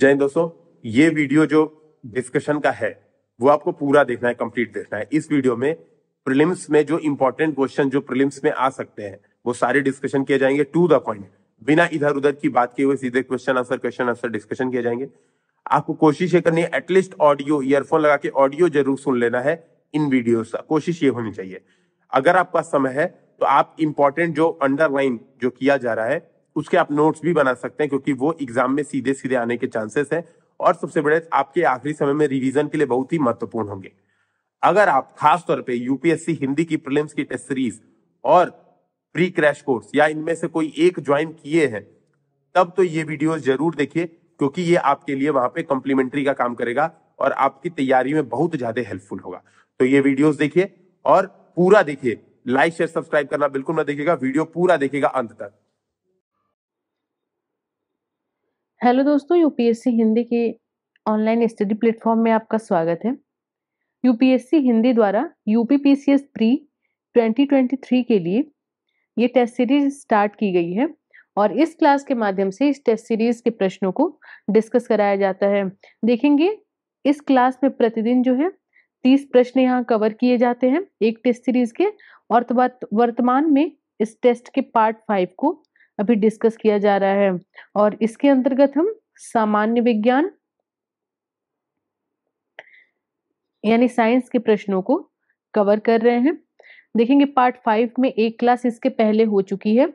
जय दोस्तों ये वीडियो जो डिस्कशन का है वो आपको पूरा देखना है कंप्लीट देखना है इस वीडियो में प्रिलिम्स में जो इंपॉर्टेंट क्वेश्चन जो प्रिलिम्स में आ सकते हैं वो सारे डिस्कशन किए जाएंगे टू द पॉइंट बिना इधर उधर की बात किए हुए सीधे question answer question answer discussion किए जाएंगे आपको कोशिश ये करनी है एटलीस्ट ऑडियो ईयरफोन लगा के ऑडियो जरूर सुन लेना है इन वीडियो का कोशिश ये होनी चाहिए अगर आपका समय है तो आप इंपॉर्टेंट जो अंडरलाइन जो किया जा रहा है उसके आप नोट्स भी बना सकते हैं क्योंकि वो एग्जाम में सीधे सीधे आने के चांसेस हैं और सबसे बड़े आपके आखिरी समय में रिविजन के लिए बहुत ही महत्वपूर्ण होंगे अगर आप खास तौर पे यूपीएससी हिंदी की प्रीलिम्स की टेस्ट सीरीज और प्री क्रैश कोर्स या इनमें से कोई एक ज्वाइन किए हैं तब तो ये वीडियो जरूर देखिए क्योंकि ये आपके लिए वहां पे कॉम्प्लीमेंट्री का काम करेगा और आपकी तैयारी में बहुत ज्यादा हेल्पफुल होगा तो ये वीडियोस देखिए और पूरा देखिए लाइक शेयर सब्सक्राइब करना बिल्कुल ना देखिएगा वीडियो पूरा देखिएगा अंत तक हेलो दोस्तों यूपीएससी हिंदी के ऑनलाइन स्टडी प्लेटफॉर्म में आपका स्वागत है यूपीएससी हिंदी द्वारा यूपीपीसीएस प्री 2023 के लिए ये टेस्ट सीरीज स्टार्ट की गई है और इस क्लास के माध्यम से इस टेस्ट सीरीज के प्रश्नों को डिस्कस कराया जाता है देखेंगे इस क्लास में प्रतिदिन जो है तीस प्रश्न यहाँ कवर किए जाते हैं एक टेस्ट सीरीज के और वर्तमान में इस टेस्ट के पार्ट फाइव को अभी डिस्कस किया जा रहा है और इसके अंतर्गत हम सामान्य विज्ञान यानी साइंस के प्रश्नों को कवर कर रहे हैं देखेंगे पार्ट फाइव में एक क्लास इसके पहले हो चुकी है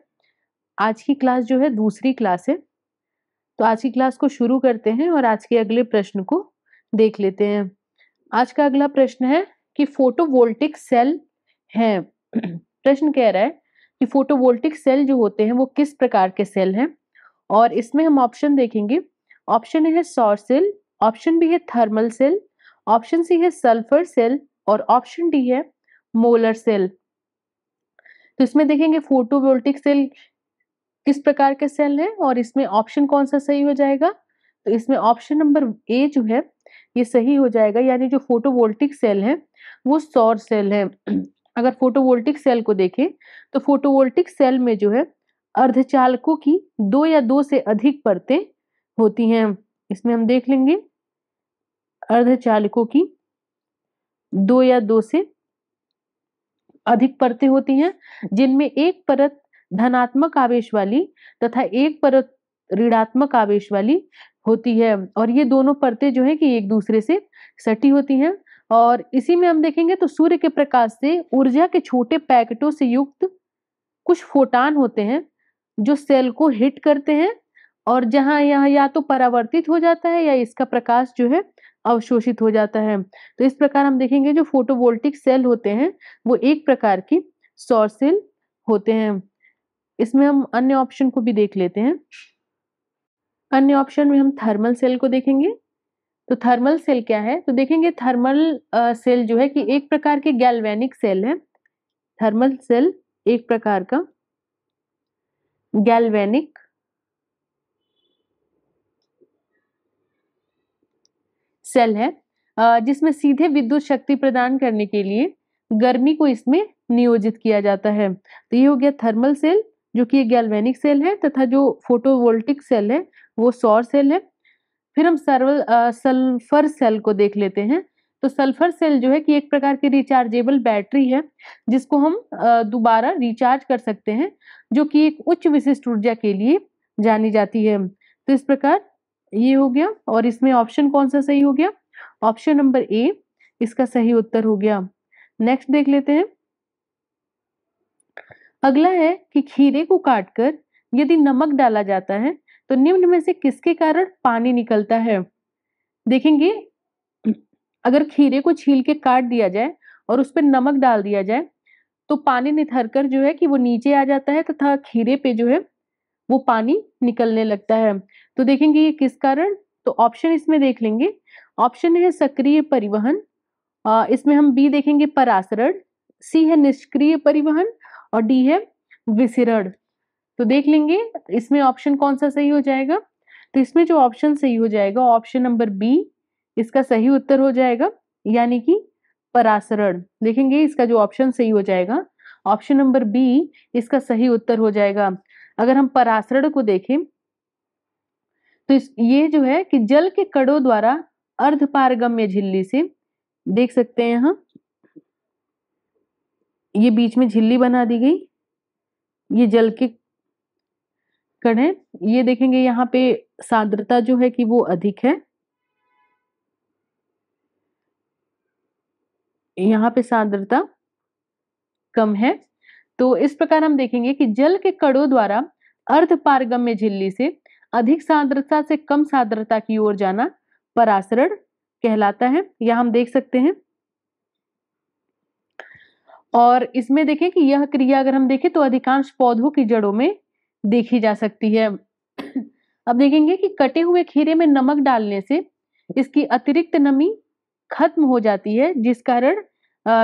आज की क्लास जो है दूसरी क्लास है तो आज की क्लास को शुरू करते हैं और आज के अगले प्रश्न को देख लेते हैं आज का अगला प्रश्न है कि फोटोवोल्टिक सेल है प्रश्न कह रहा है कि फोटोवोल्टिक सेल जो होते हैं वो किस प्रकार के सेल हैं और इसमें हम ऑप्शन देखेंगे ऑप्शन है सौर सेल ऑप्शन बी है थर्मल सेल ऑप्शन सी है सल्फर सेल और ऑप्शन डी है मोलर सेल तो इसमें देखेंगे फोटोवोल्टिक सेल किस प्रकार के सेल है और इसमें ऑप्शन कौन सा सही हो जाएगा तो इसमें ऑप्शन नंबर ए जो है ये सही हो जाएगा यानी जो फोटोवोल्टिक सेल है वो सौर सेल है अगर फोटोवोल्टिक सेल को देखें तो फोटोवोल्टिक सेल में जो है अर्धचालकों की दो या दो से अधिक परतें होती हैं इसमें हम देख लेंगे अर्धचालकों की दो या दो से अधिक परतें होती हैं जिनमें एक परत धनात्मक आवेश वाली तथा एक परत ऋणात्मक आवेश वाली होती है और ये दोनों परतें जो है कि एक दूसरे से सटी होती हैं और इसी में हम देखेंगे तो सूर्य के प्रकाश से ऊर्जा के छोटे पैकेटों से युक्त कुछ फोटान होते हैं जो सेल को हिट करते हैं और जहाँ यह या तो परावर्तित हो जाता है या इसका प्रकाश जो है अवशोषित हो जाता है तो इस प्रकार हम देखेंगे जो फोटोवोल्टिक सेल होते हैं वो एक प्रकार की सौर सेल होते हैं इसमें हम अन्य ऑप्शन को भी देख लेते हैं अन्य ऑप्शन में हम थर्मल सेल को देखेंगे तो थर्मल सेल क्या है तो देखेंगे थर्मल सेल जो है कि एक प्रकार के गैल्वेनिक सेल है थर्मल सेल एक प्रकार का गैल्वेनिक सेल है जिसमें सीधे विद्युत शक्ति प्रदान करने के लिए गर्मी को इसमें नियोजित किया जाता है तो ये हो गया थर्मल सेल जो कि गैल्वेनिक सेल है तथा जो फोटोवोल्टिक सेल है वो सौर सेल है फिर हम सर्वल सल्फर सेल को देख लेते हैं तो सल्फर सेल जो है कि एक प्रकार की रिचार्जेबल बैटरी है जिसको हम दोबारा रिचार्ज कर सकते हैं जो कि एक उच्च विशिष्ट ऊर्जा के लिए जानी जाती है तो इस प्रकार ये हो गया और इसमें ऑप्शन कौन सा सही हो गया ऑप्शन नंबर ए इसका सही उत्तर हो गया नेक्स्ट देख लेते हैं अगला है कि खीरे को काटकर यदि नमक डाला जाता है तो निम्न में से किसके कारण पानी निकलता है देखेंगे अगर खीरे को छील के काट दिया जाए और उस पर नमक डाल दिया जाए तो पानी निथर कर जो है कि वो नीचे आ जाता है तथा खीरे पे जो है वो पानी निकलने लगता है तो देखेंगे ये किस कारण तो ऑप्शन इसमें देख लेंगे ऑप्शन है सक्रिय परिवहन आ, इसमें हम बी देखेंगे परासरण सी है निष्क्रिय परिवहन और डी है विसरण तो देख लेंगे इसमें ऑप्शन कौन सा सही हो जाएगा तो इसमें जो ऑप्शन सही हो जाएगा ऑप्शन नंबर बी इसका सही उत्तर हो जाएगा यानी कि परासरण देखेंगे इसका जो ऑप्शन सही हो जाएगा ऑप्शन नंबर बी इसका सही उत्तर हो जाएगा अगर हम परासरण को देखें तो इस ये जो है कि जल के कड़ों द्वारा अर्धपारगम्य झिल्ली से देख सकते हैं हम ये बीच में झिल्ली बना दी गई ये जल के करें ये देखेंगे यहाँ पे सांद्रता जो है कि वो अधिक है यहाँ पे सान्द्रता कम है तो इस प्रकार हम देखेंगे कि जल के कड़ों द्वारा अर्ध पारगम्य झिल्ली से अधिक सांद्रता से कम सांद्रता की ओर जाना परासरण कहलाता है यह हम देख सकते हैं और इसमें देखें कि यह क्रिया अगर हम देखें तो अधिकांश पौधों की जड़ों में देखी जा सकती है अब देखेंगे कि कटे हुए खीरे में नमक डालने से इसकी अतिरिक्त नमी खत्म हो जाती है जिस कारण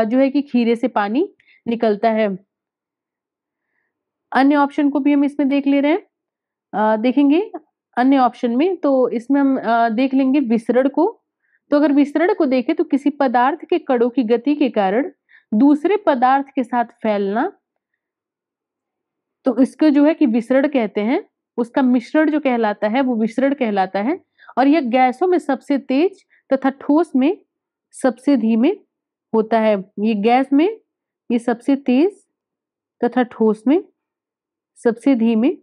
जो है कि खीरे से पानी निकलता है अन्य ऑप्शन को भी हम इसमें देख ले रहे हैं देखेंगे अन्य ऑप्शन में तो इसमें हम देख लेंगे विसरण को तो अगर विसरण को देखें तो किसी पदार्थ के कड़ों की गति के कारण दूसरे पदार्थ के साथ फैलना तो इसको जो है कि विसरण कहते हैं उसका मिश्रण जो कहलाता है वो विसरण कहलाता है और यह गैसों में सबसे तेज तथा ठोस में सबसे धीमे होता है ये गैस में ये सबसे तेज तथा ठोस में सबसे धीमे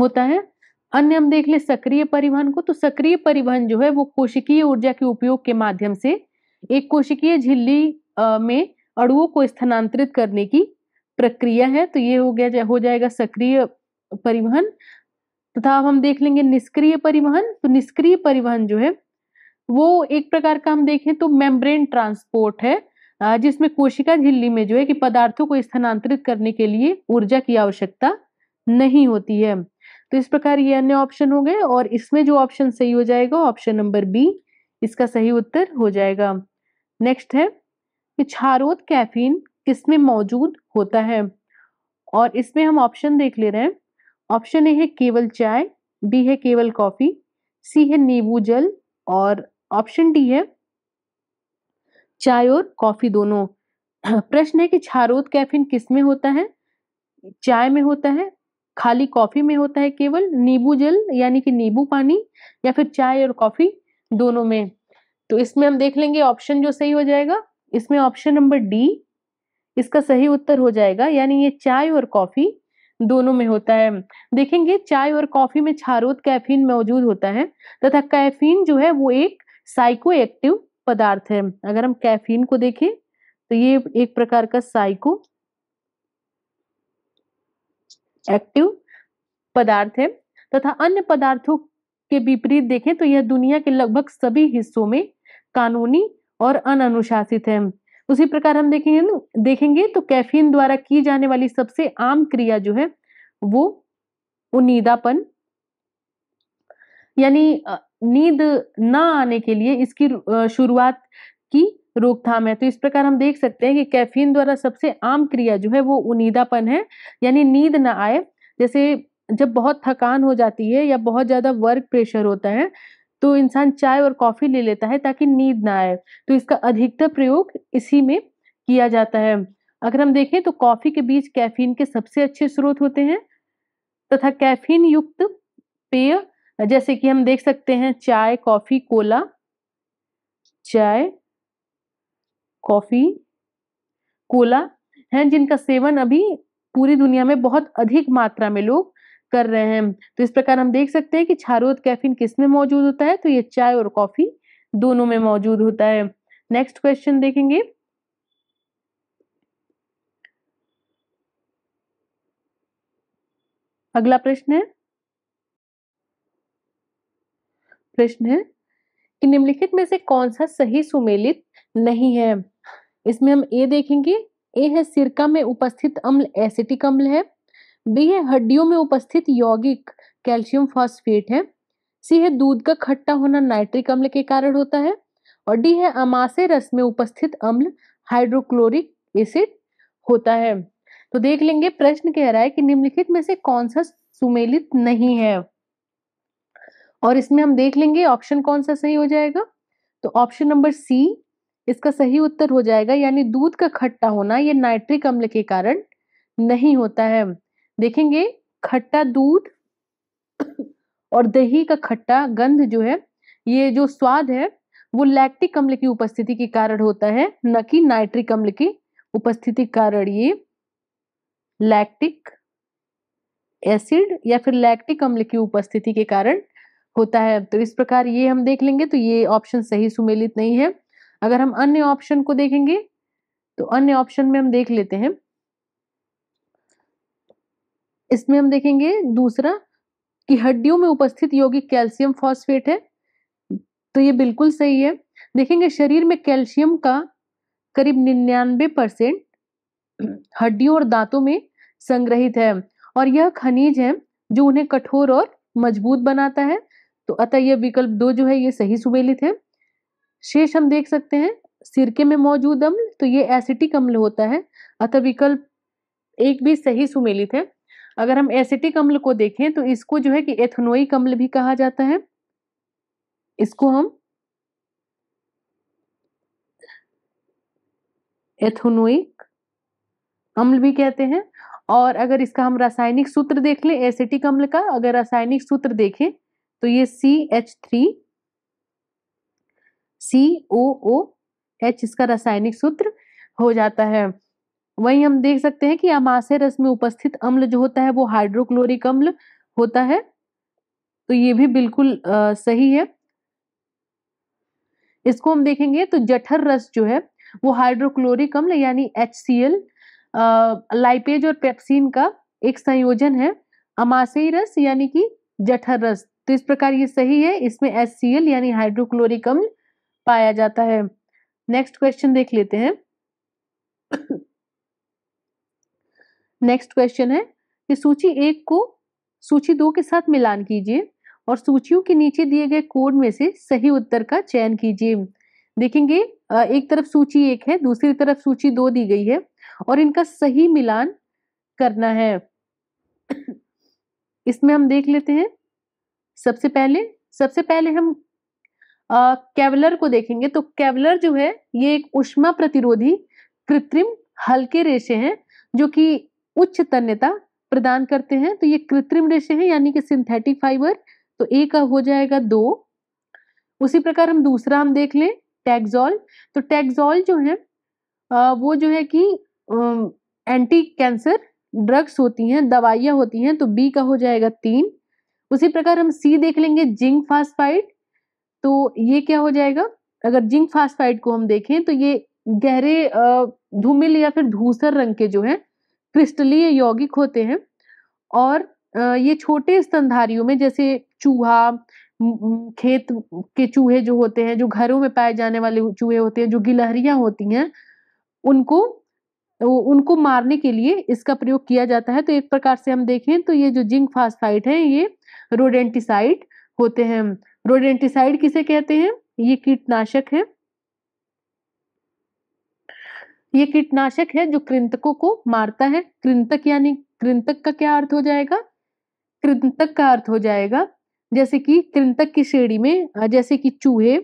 होता है अन्य हम देख ले सक्रिय परिवहन को तो सक्रिय परिवहन जो है वो कोशिकीय ऊर्जा के उपयोग के माध्यम से एक कोशिकीय झिल्ली में अड़ुओं को स्थानांतरित करने की प्रक्रिया है तो ये हो गया हो जाएगा सक्रिय परिवहन तथा अब हम देख लेंगे निष्क्रिय परिवहन तो निष्क्रिय परिवहन जो है वो एक प्रकार का हम देखें तो मेम्ब्रेन ट्रांसपोर्ट है जिसमें कोशिका झिल्ली में जो है कि पदार्थों को स्थानांतरित करने के लिए ऊर्जा की आवश्यकता नहीं होती है तो इस प्रकार ये अन्य ऑप्शन हो गए और इसमें जो ऑप्शन सही हो जाएगा ऑप्शन नंबर बी इसका सही उत्तर हो जाएगा नेक्स्ट है कि छारोत कैफीन किसमें मौजूद होता है और इसमें हम ऑप्शन देख ले रहे हैं ऑप्शन ए है केवल चाय बी है केवल कॉफी सी है नींबू जल और ऑप्शन डी है चाय और कॉफी दोनों प्रश्न है कि छारोद कैफिन किस में होता है चाय में होता है खाली कॉफी में होता है केवल नींबू जल यानी कि नींबू पानी या फिर चाय और कॉफी दोनों में तो इसमें हम देख लेंगे ऑप्शन जो सही हो जाएगा इसमें ऑप्शन नंबर डी इसका सही उत्तर हो जाएगा यानी ये चाय और कॉफी दोनों में होता है देखेंगे चाय और कॉफी में क्षारोद कैफीन मौजूद होता है तथा कैफीन जो है वो एक साइको एक्टिव पदार्थ है अगर हम कैफीन को देखें तो ये एक प्रकार का साइको एक्टिव पदार्थ है तथा अन्य पदार्थों के विपरीत देखें तो यह दुनिया के लगभग सभी हिस्सों में कानूनी और अनुशासित है उसी प्रकार हम देखेंगे ना देखेंगे तो कैफीन द्वारा की जाने वाली सबसे आम क्रिया जो है वो उनीदापन यानी नींद ना आने के लिए इसकी शुरुआत की रोकथाम है तो इस प्रकार हम देख सकते हैं कि कैफीन द्वारा सबसे आम क्रिया जो है वो उनीदापन है यानी नींद ना आए जैसे जब बहुत थकान हो जाती है या बहुत ज्यादा वर्क प्रेशर होता है तो इंसान चाय और कॉफी ले लेता है ताकि नींद ना आए तो इसका अधिकतर प्रयोग इसी में किया जाता है अगर हम देखें तो कॉफी के बीज कैफीन के सबसे अच्छे स्रोत होते हैं तथा कैफीन युक्त पेय जैसे कि हम देख सकते हैं चाय कॉफी कोला चाय कॉफी कोला हैं जिनका सेवन अभी पूरी दुनिया में बहुत अधिक मात्रा में लोग कर रहे हैं तो इस प्रकार हम देख सकते हैं कि क्षारोद कैफिन किस में मौजूद होता है तो ये चाय और कॉफी दोनों में मौजूद होता है नेक्स्ट क्वेश्चन देखेंगे अगला प्रश्न है प्रश्न है कि निम्नलिखित में से कौन सा सही सुमेलित नहीं है इसमें हम ए देखेंगे ए है सिरका में उपस्थित अम्ल एसिटिक अम्ल है बी है हड्डियों में उपस्थित यौगिक कैल्शियम फॉस्फेट है सी है दूध का खट्टा होना नाइट्रिक अम्ल के कारण होता है और डी है अमासे रस में उपस्थित अम्ल हाइड्रोक्लोरिक एसिड होता है तो देख लेंगे प्रश्न कह रहा है कि निम्नलिखित में से कौन सा सुमेलित नहीं है और इसमें हम देख लेंगे ऑप्शन कौन सा सही हो जाएगा तो ऑप्शन नंबर सी इसका सही उत्तर हो जाएगा यानी दूध का खट्टा होना ये नाइट्रिक अम्ल के कारण नहीं होता है देखेंगे खट्टा दूध और दही का खट्टा गंध जो है ये जो स्वाद है वो लैक्टिक अम्ल की उपस्थिति के कारण होता है न कि नाइट्रिक अम्ल की उपस्थिति कारण ये लैक्टिक एसिड या फिर लैक्टिक अम्ल की उपस्थिति के कारण होता है तो इस प्रकार ये हम देख लेंगे तो ये ऑप्शन सही सुमेलित नहीं है अगर हम अन्य ऑप्शन को देखेंगे तो अन्य ऑप्शन में हम देख लेते हैं इसमें हम देखेंगे दूसरा कि हड्डियों में उपस्थित यौगिक कैल्शियम फॉस्फेट है तो ये बिल्कुल सही है देखेंगे शरीर में कैल्शियम का करीब निन्यानबे परसेंट हड्डियों और दांतों में संग्रहित है और यह खनिज है जो उन्हें कठोर और मजबूत बनाता है तो अतः यह विकल्प दो जो है ये सही सुमेलित है शेष हम देख सकते हैं सिरके में मौजूद अम्ल तो ये एसिटिक अम्ल होता है अतः विकल्प एक भी सही सुमेलित है अगर हम एसिटिक अम्ल को देखें तो इसको जो है कि एथनोई अम्ल भी कहा जाता है इसको हम एथोनोइक अम्ल भी कहते हैं और अगर इसका हम रासायनिक सूत्र देख लें एसिटिक अम्ल का अगर रासायनिक सूत्र देखें तो ये C H three C O O H इसका रासायनिक सूत्र हो जाता है वहीं हम देख सकते हैं कि अमाशय रस में उपस्थित अम्ल जो होता है वो हाइड्रोक्लोरिक अम्ल होता है तो ये भी बिल्कुल आ, सही है इसको हम देखेंगे तो जठर रस जो है वो हाइड्रोक्लोरिक अम्ल यानी एच सी एल लाइपेज और पेप्सिन का एक संयोजन है अमाशयी रस यानी कि जठर रस तो इस प्रकार ये सही है इसमें एच सी एल यानी हाइड्रोक्लोरिक अम्ल पाया जाता है नेक्स्ट क्वेश्चन देख लेते हैं नेक्स्ट क्वेश्चन है कि सूची एक को सूची दो के साथ मिलान कीजिए और सूचियों के नीचे दिए गए कोड में से सही उत्तर का चयन कीजिए देखेंगे एक तरफ सूची एक है दूसरी तरफ सूची दो दी गई है और इनका सही मिलान करना है इसमें हम देख लेते हैं सबसे पहले सबसे पहले हम आ, कैवलर को देखेंगे तो कैवलर जो है ये एक उष्मा प्रतिरोधी कृत्रिम हल्के रेशे हैं जो कि उच्च तन्यता प्रदान करते हैं तो ये कृत्रिम रेशे हैं यानी कि सिंथेटिक फाइबर तो ए का हो जाएगा दो उसी प्रकार हम दूसरा हम देख लें टैक्सॉल तो टैक्सॉल जो है वो जो है कि एंटी कैंसर ड्रग्स होती हैं दवाइयाँ होती हैं तो बी का हो जाएगा तीन उसी प्रकार हम सी देख लेंगे जिंक फास्फाइड तो ये क्या हो जाएगा अगर जिंक फास्फाइड को हम देखें तो ये गहरे धूमिल या फिर धूसर रंग के जो है क्रिस्टलीय यौगिक होते हैं और ये छोटे स्तनधारियों में जैसे चूहा खेत के चूहे जो होते हैं जो घरों में पाए जाने वाले चूहे होते हैं जो गिलहरियां होती हैं उनको उनको मारने के लिए इसका प्रयोग किया जाता है तो एक प्रकार से हम देखें तो ये जो जिंक फास्फाइड है ये रोडेंटिसाइड होते हैं रोडेंटिसाइड किसे कहते हैं ये कीटनाशक है ये कीटनाशक है जो कृंतकों को मारता है कृंतक यानी कृंतक का क्या अर्थ हो जाएगा कृंतक का अर्थ हो जाएगा जैसे कि कृंतक की श्रेणी में जैसे कि चूहे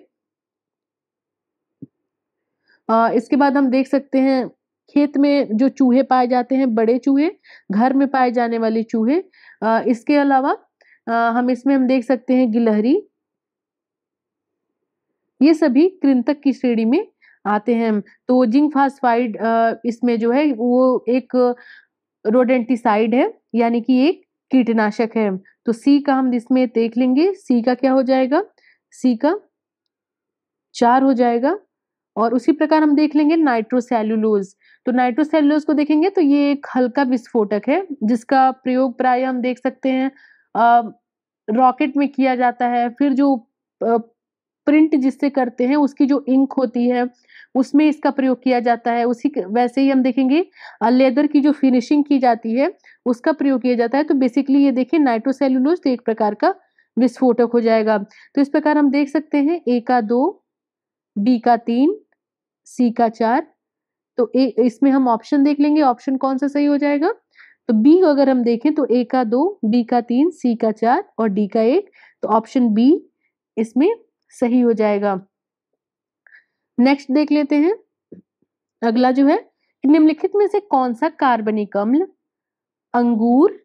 आ, इसके बाद हम देख सकते हैं खेत में जो चूहे पाए जाते हैं बड़े चूहे घर में पाए जाने वाले चूहे आ, इसके अलावा आ, हम इसमें हम देख सकते हैं गिलहरी ये सभी कृंतक की श्रेणी में आते हैं तो जिंक फास्फाइड इसमें जो है वो एक रोडेंटिसाइड है यानी कि एक कीटनाशक है तो सी का हम इसमें देख लेंगे सी का क्या हो जाएगा सी का चार हो जाएगा और उसी प्रकार हम देख लेंगे नाइट्रोसेल्यूलोज तो नाइट्रोसेल्यूलोज को देखेंगे तो ये एक हल्का विस्फोटक है जिसका प्रयोग प्राय हम देख सकते हैं रॉकेट में किया जाता है फिर जो प्रिंट जिससे करते हैं उसकी जो इंक होती है उसमें इसका प्रयोग किया जाता है उसी वैसे ही हम देखेंगे लेदर की जो फिनिशिंग की जाती है उसका प्रयोग किया जाता है तो बेसिकली ये देखिए नाइट्रोसेल्यूलोज तो एक प्रकार का विस्फोटक हो जाएगा तो इस प्रकार हम देख सकते हैं ए का दो बी का तीन सी का चार तो ए इसमें हम ऑप्शन देख लेंगे ऑप्शन कौन सा सही हो जाएगा तो बी अगर हम देखें तो ए का दो बी का तीन सी का चार और डी का एक तो ऑप्शन बी इसमें सही हो जाएगा नेक्स्ट देख लेते हैं अगला जो है निम्नलिखित में से कौन सा कार्बनिक अम्ल अंगूर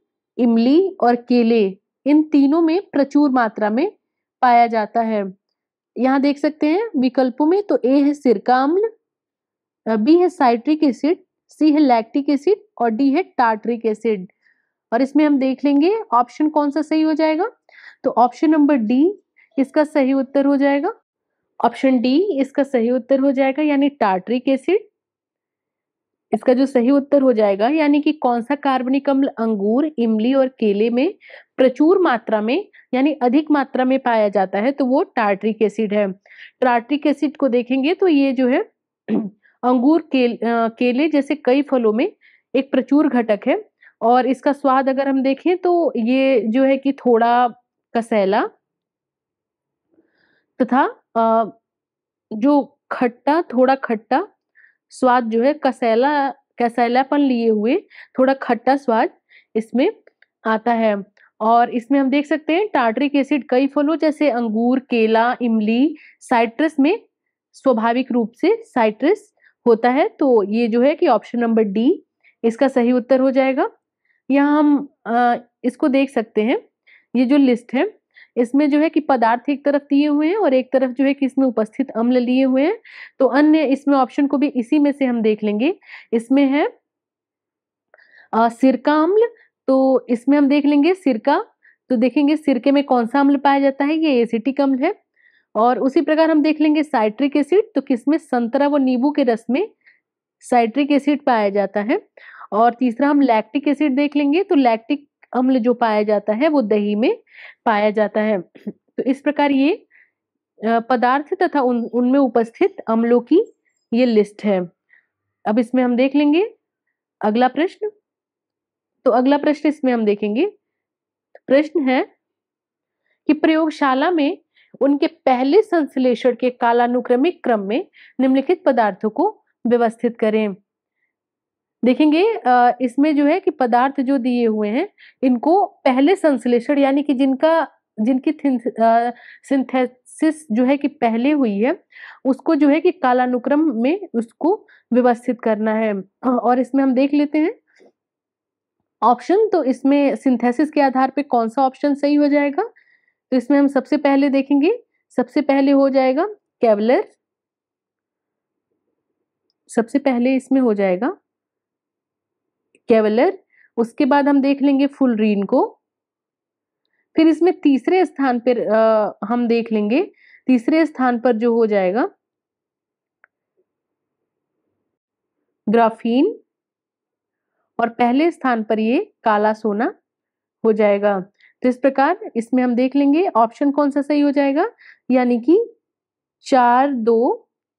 इमली और केले इन तीनों में प्रचुर मात्रा में पाया जाता है यहाँ देख सकते हैं विकल्पों में तो ए है सिरका अम्ल बी है साइट्रिक एसिड सी है लैक्टिक एसिड और डी है टार्ट्रिक एसिड और इसमें हम देख लेंगे ऑप्शन कौन सा सही हो जाएगा तो ऑप्शन नंबर डी इसका सही उत्तर हो जाएगा ऑप्शन डी इसका सही उत्तर हो जाएगा यानी टार्ट्रिक एसिड इसका जो सही उत्तर हो जाएगा यानी कि कौन सा कार्बनिक अम्ल अंगूर इमली और केले में प्रचुर मात्रा में यानी अधिक मात्रा में पाया जाता है तो वो टार्ट्रिक एसिड है टार्ट्रिक एसिड को देखेंगे तो ये जो है अंगूर केल, केले जैसे कई फलों में एक प्रचुर घटक है और इसका स्वाद अगर हम देखें तो ये जो है कि थोड़ा कसैला तथा जो खट्टा थोड़ा खट्टा स्वाद जो है कसैला कसैलापन लिए हुए थोड़ा खट्टा स्वाद इसमें आता है और इसमें हम देख सकते हैं टार्टरिक एसिड कई फलों जैसे अंगूर केला इमली साइट्रस में स्वाभाविक रूप से साइट्रस होता है तो ये जो है कि ऑप्शन नंबर डी इसका सही उत्तर हो जाएगा यहाँ हम इसको देख सकते हैं ये जो लिस्ट है इसमें जो है कि पदार्थ एक तरफ दिए हुए हैं और एक तरफ जो है कि इसमें उपस्थित अम्ल लिए हुए हैं तो अन्य इसमें ऑप्शन को भी इसी में से हम देख लेंगे इसमें है आ, सिरका अम्ल तो इसमें हम देख लेंगे सिरका तो देखेंगे सिरके में कौन सा अम्ल पाया जाता है ये एसिटिक अम्ल है और उसी प्रकार हम देख लेंगे साइट्रिक एसिड तो किसमें संतरा व नींबू के रस में साइट्रिक एसिड पाया जाता है और तीसरा हम लैक्टिक एसिड देख लेंगे तो लैक्टिक अम्ल जो पाया जाता है वो दही में पाया जाता है तो इस प्रकार ये पदार्थ तथा उन उनमें उपस्थित अम्लों की ये लिस्ट है अब इसमें हम देख लेंगे अगला प्रश्न तो अगला प्रश्न इसमें हम देखेंगे प्रश्न है कि प्रयोगशाला में उनके पहले संश्लेषण के कालानुक्रमिक क्रम में निम्नलिखित पदार्थों को व्यवस्थित करें देखेंगे इसमें जो है कि पदार्थ जो दिए हुए हैं इनको पहले संश्लेषण यानी कि जिनका जिनकी सिंथेसिस जो है कि पहले हुई है उसको जो है कि कालानुक्रम में उसको व्यवस्थित करना है और इसमें हम देख लेते हैं ऑप्शन तो इसमें सिंथेसिस के आधार पे कौन सा ऑप्शन सही हो जाएगा तो इसमें हम सबसे पहले देखेंगे सबसे पहले हो जाएगा कैवलर सबसे पहले इसमें हो जाएगा कैवलर उसके बाद हम देख लेंगे फुलरीन को फिर इसमें तीसरे स्थान पर हम देख लेंगे तीसरे स्थान पर जो हो जाएगा ग्राफीन और पहले स्थान पर ये काला सोना हो जाएगा तो इस प्रकार इसमें हम देख लेंगे ऑप्शन कौन सा सही हो जाएगा यानी कि चार दो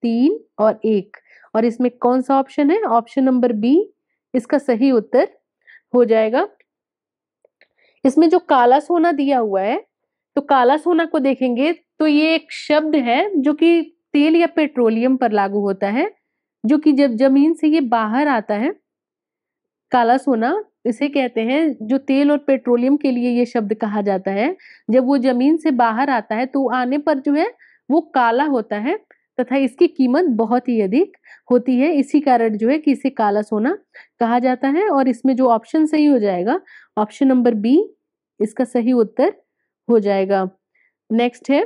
तीन और एक और इसमें कौन सा ऑप्शन है ऑप्शन नंबर बी इसका सही उत्तर हो जाएगा इसमें जो काला सोना दिया हुआ है तो काला सोना को देखेंगे तो ये एक शब्द है जो कि तेल या पेट्रोलियम पर लागू होता है जो कि जब जमीन से ये बाहर आता है काला सोना इसे कहते हैं जो तेल और पेट्रोलियम के लिए ये शब्द कहा जाता है जब वो जमीन से बाहर आता है तो आने पर जो है वो काला होता है तथा इसकी कीमत बहुत ही अधिक होती है इसी कारण जो है कि इसे काला सोना कहा जाता है और इसमें जो ऑप्शन सही हो जाएगा ऑप्शन नंबर बी इसका सही उत्तर हो जाएगा नेक्स्ट है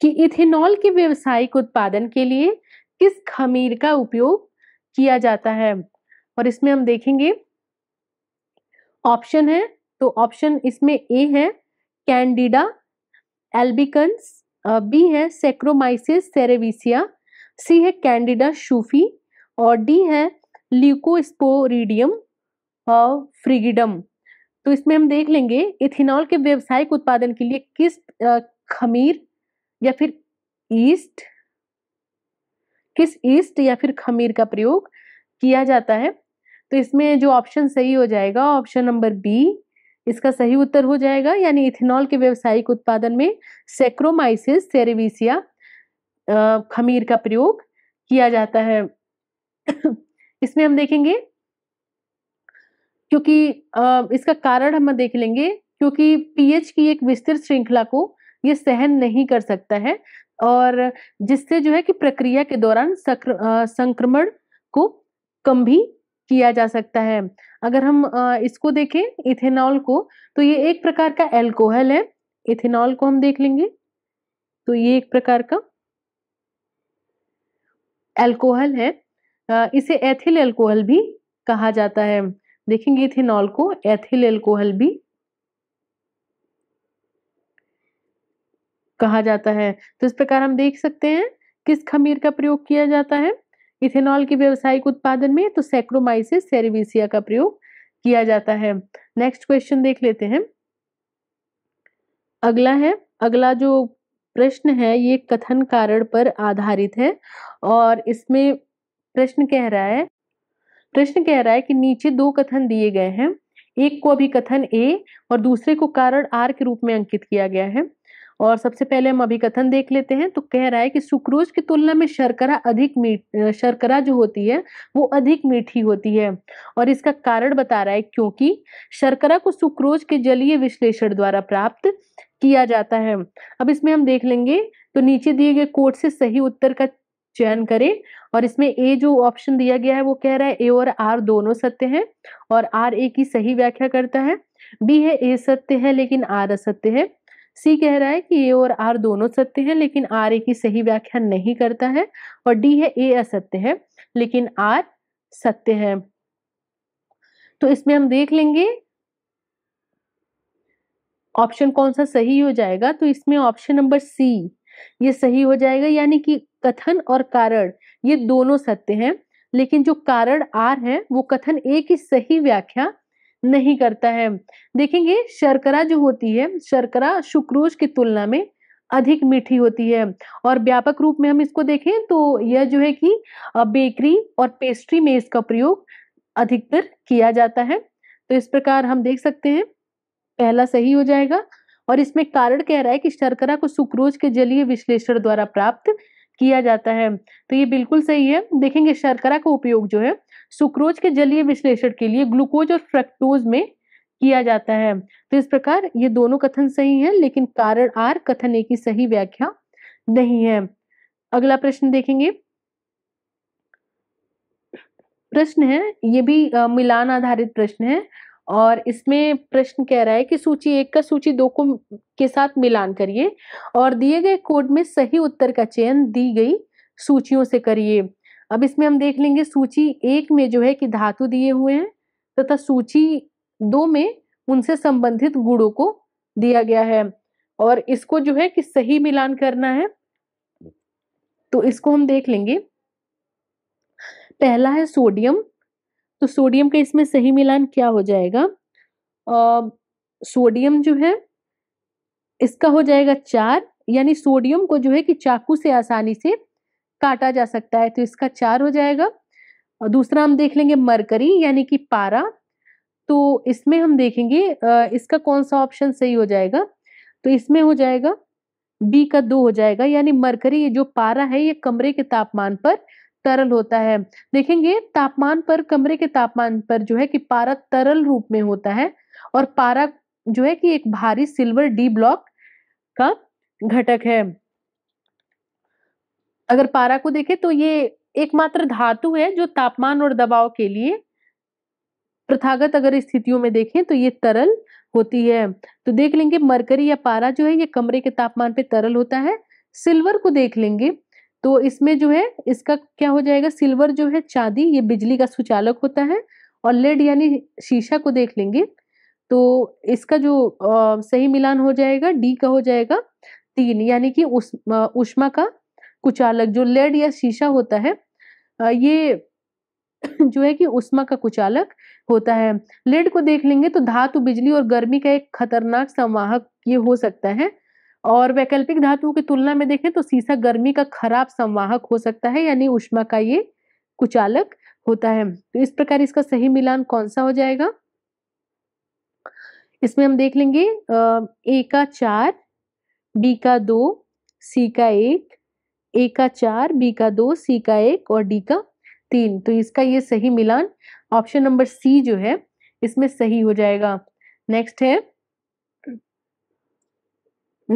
कि इथेनॉल के व्यवसायिक उत्पादन के लिए किस खमीर का उपयोग किया जाता है और इसमें हम देखेंगे ऑप्शन है तो ऑप्शन इसमें ए है कैंडिडा एल्बिकन्स बी है सेक्रोमाइसिस सेरेविसिया सी है कैंडिडा शूफी और डी है ल्यूकोस्पोरिडियम फ्रिगिडम तो इसमें हम देख लेंगे इथेनॉल के व्यावसायिक उत्पादन के लिए किस खमीर या फिर ईस्ट किस ईस्ट या फिर खमीर का प्रयोग किया जाता है तो इसमें जो ऑप्शन सही हो जाएगा ऑप्शन नंबर बी इसका सही उत्तर हो जाएगा यानी इथेनॉल के व्यवसायिक उत्पादन में सेक्रोमाइसिस सेरेविसिया खमीर का प्रयोग किया जाता है इसमें हम देखेंगे क्योंकि इसका कारण हम देख लेंगे क्योंकि पीएच की एक विस्तृत श्रृंखला को ये सहन नहीं कर सकता है और जिससे जो है कि प्रक्रिया के दौरान संक्रमण को कम भी किया जा सकता है अगर हम इसको देखें इथेनॉल को तो ये एक प्रकार का एल्कोहल है इथेनॉल को हम देख लेंगे तो ये एक प्रकार का एल्कोहल है इसे एथिल एल्कोहल भी कहा जाता है देखेंगे इथेनॉल को एथिल एल्कोहल भी कहा जाता है तो इस प्रकार हम देख सकते हैं किस खमीर का प्रयोग किया जाता है इथेनॉल के व्यवसायिक उत्पादन में तो सैक्रोमाइसिस सेरिविसिया का प्रयोग किया जाता है नेक्स्ट क्वेश्चन देख लेते हैं अगला है अगला जो प्रश्न है ये कथन कारण पर आधारित है और इसमें प्रश्न कह रहा है प्रश्न कह रहा है कि नीचे दो कथन दिए गए हैं एक को अभी कथन ए और दूसरे को कारण आर के रूप में अंकित किया गया है और सबसे पहले हम अभी कथन देख लेते हैं तो कह रहा है कि सुक्रोज की तुलना में शर्करा अधिक मीठ शर्करा जो होती है वो अधिक मीठी होती है और इसका कारण बता रहा है क्योंकि शर्करा को सुक्रोज के जलीय विश्लेषण द्वारा प्राप्त किया जाता है अब इसमें हम देख लेंगे तो नीचे दिए गए कोट से सही उत्तर का चयन करें और इसमें ए जो ऑप्शन दिया गया है वो कह रहा है ए और आर दोनों सत्य है और आर ए की सही व्याख्या करता है बी है ए सत्य है लेकिन आर असत्य है सी कह रहा है कि ए और आर दोनों सत्य हैं लेकिन आर ए की सही व्याख्या नहीं करता है और डी है ए असत्य है लेकिन आर सत्य है तो इसमें हम देख लेंगे ऑप्शन कौन सा सही हो जाएगा तो इसमें ऑप्शन नंबर सी ये सही हो जाएगा यानी कि कथन और कारण ये दोनों सत्य हैं लेकिन जो कारण आर है वो कथन ए की सही व्याख्या नहीं करता है देखेंगे शर्करा जो होती है शर्करा सुक्रोज की तुलना में अधिक मीठी होती है और व्यापक रूप में हम इसको देखें तो यह जो है कि बेकरी और पेस्ट्री में इसका प्रयोग अधिकतर किया जाता है तो इस प्रकार हम देख सकते हैं पहला सही हो जाएगा और इसमें कारण कह रहा है कि शर्करा को सुक्रोज के जलीय विश्लेषण द्वारा प्राप्त किया जाता है तो ये बिल्कुल सही है देखेंगे शर्करा का उपयोग जो है सुक्रोज के जलीय विश्लेषण के लिए ग्लूकोज और फ्रक्टोज में किया जाता है तो इस प्रकार ये दोनों कथन सही है लेकिन कारण आर कथन ए की सही व्याख्या नहीं है अगला प्रश्न देखेंगे प्रश्न है ये भी आ, मिलान आधारित प्रश्न है और इसमें प्रश्न कह रहा है कि सूची एक का सूची दो को के साथ मिलान करिए और दिए गए कोड में सही उत्तर का चयन दी गई सूचियों से करिए अब इसमें हम देख लेंगे सूची एक में जो है कि धातु दिए हुए हैं तथा सूची दो में उनसे संबंधित गुणों को दिया गया है और इसको जो है कि सही मिलान करना है तो इसको हम देख लेंगे पहला है सोडियम तो सोडियम का इसमें सही मिलान क्या हो जाएगा आ, सोडियम जो है इसका हो जाएगा चार यानी सोडियम को जो है कि चाकू से आसानी से काटा जा सकता है तो इसका चार हो जाएगा और दूसरा हम देख लेंगे मरकरी यानी कि पारा तो इसमें हम देखेंगे इसका कौन सा ऑप्शन सही हो जाएगा तो इसमें हो जाएगा बी का दो हो जाएगा यानी मरकरी ये जो पारा है ये कमरे के तापमान पर तरल होता है देखेंगे तापमान पर कमरे के तापमान पर जो है कि पारा तरल रूप में होता है और पारा जो है कि एक भारी सिल्वर डी ब्लॉक का घटक है अगर पारा को देखें तो ये एकमात्र धातु है जो तापमान और दबाव के लिए प्रथागत अगर स्थितियों में देखें तो ये तरल होती है तो देख लेंगे मरकरी या पारा जो है ये कमरे के तापमान पे तरल होता है सिल्वर को देख लेंगे तो इसमें जो है इसका क्या हो जाएगा सिल्वर जो है चांदी ये बिजली का सुचालक होता है और लेड यानी शीशा को देख लेंगे तो इसका जो आ, सही मिलान हो जाएगा डी का हो जाएगा तीन यानी कि उस, उष्मा का कुचालक जो लेड या शीशा होता है ये जो है कि उष्मा का कुचालक होता है लेड को देख लेंगे तो धातु बिजली और गर्मी का एक खतरनाक संवाहक ये हो सकता है और वैकल्पिक धातुओं की तुलना में देखें तो सीसा गर्मी का खराब संवाहक हो सकता है यानी उष्मा का ये कुचालक होता है तो इस प्रकार इसका सही मिलान कौन सा हो जाएगा इसमें हम देख लेंगे ए का चार बी का दो सी का एक ए का चार बी का दो सी का एक और डी का तीन तो इसका ये सही मिलान ऑप्शन नंबर सी जो है इसमें सही हो जाएगा नेक्स्ट है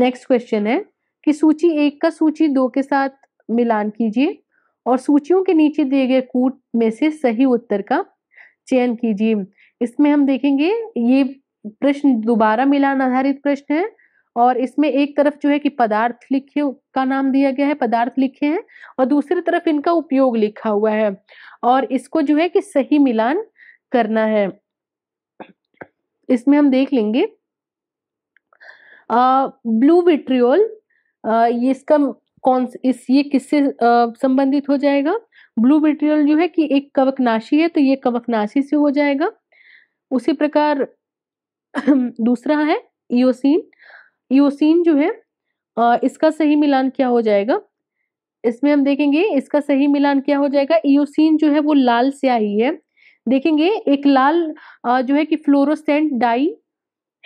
नेक्स्ट क्वेश्चन है कि सूची एक का सूची दो के साथ मिलान कीजिए और सूचियों के नीचे दिए गए कूट में से सही उत्तर का चयन कीजिए इसमें हम देखेंगे ये प्रश्न दोबारा मिलान आधारित प्रश्न है और इसमें एक तरफ जो है कि पदार्थ लिखे का नाम दिया गया है पदार्थ लिखे हैं और दूसरी तरफ इनका उपयोग लिखा हुआ है और इसको जो है कि सही मिलान करना है इसमें हम देख लेंगे ब्लू विट्रियोल ये इसका कौन इस ये किससे संबंधित हो जाएगा ब्लू विट्रियोल जो है कि एक कवकनाशी है तो ये कवकनाशी से हो जाएगा उसी प्रकार दूसरा है इोसिन ईओसिन जो है इसका सही मिलान क्या हो जाएगा इसमें हम देखेंगे इसका सही मिलान क्या हो जाएगा ईओसिन जो है वो लाल स्याही है देखेंगे एक लाल जो है कि फ्लोरोसेंट डाई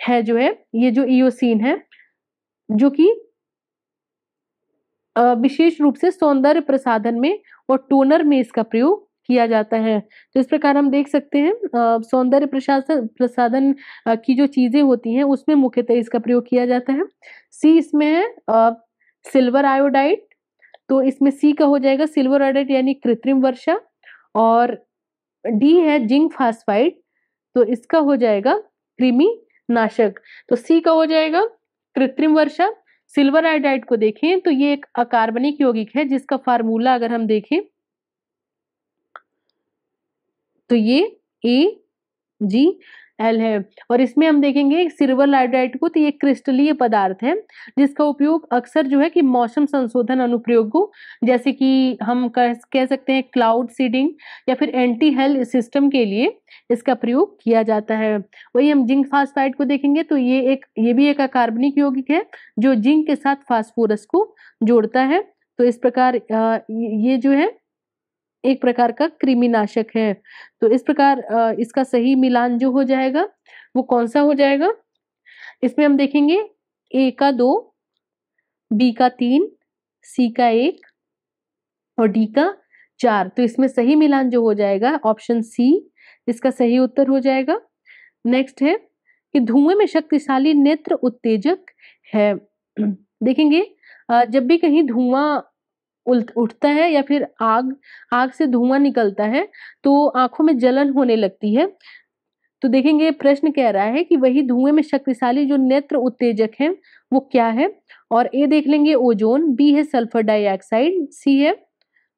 है जो है ये जो ईओसिन है जो कि विशेष रूप से सौंदर्य प्रसाधन में और टोनर में इसका प्रयोग किया जाता है तो इस प्रकार हम देख सकते हैं सौंदर्य प्रशासन प्रसाधन की जो चीज़ें होती हैं उसमें मुख्यतः इसका प्रयोग किया जाता है सी इसमें है सिल्वर आयोडाइड तो इसमें सी का हो जाएगा सिल्वर आयोडाइड यानी कृत्रिम वर्षा और डी है जिंक फास्फाइड तो इसका हो जाएगा कृमि नाशक तो सी का हो जाएगा कृत्रिम वर्षा सिल्वर आयोडाइड को देखें तो ये एक अकार्बनिक यौगिक है जिसका फार्मूला अगर हम देखें तो ये ए जी एल है और इसमें हम देखेंगे सिल्वर लाइड्राइट को तो ये क्रिस्टलीय पदार्थ है जिसका उपयोग अक्सर जो है कि मौसम संशोधन को जैसे कि हम कह, कह सकते हैं क्लाउड सीडिंग या फिर एंटी हेल सिस्टम के लिए इसका प्रयोग किया जाता है वही हम जिंक फास्फाइड को देखेंगे तो ये एक ये भी एक अकार्बनिक यौगिक है जो जिंक के साथ फास्फोरस को जोड़ता है तो इस प्रकार ये जो है एक प्रकार का कृमिनाशक है तो इस प्रकार इसका सही मिलान जो हो जाएगा वो कौन सा हो जाएगा इसमें हम देखेंगे ए का दो बी का तीन सी का एक और डी का चार तो इसमें सही मिलान जो हो जाएगा ऑप्शन सी इसका सही उत्तर हो जाएगा नेक्स्ट है कि धुएं में शक्तिशाली नेत्र उत्तेजक है देखेंगे जब भी कहीं धुआं उठता है या फिर आग आग से धुआं निकलता है तो आंखों में जलन होने लगती है तो देखेंगे प्रश्न कह रहा है कि वही धुएं में शक्तिशाली जो नेत्र उत्तेजक है वो क्या है और ए देख लेंगे ओजोन बी है सल्फर डाइऑक्साइड सी है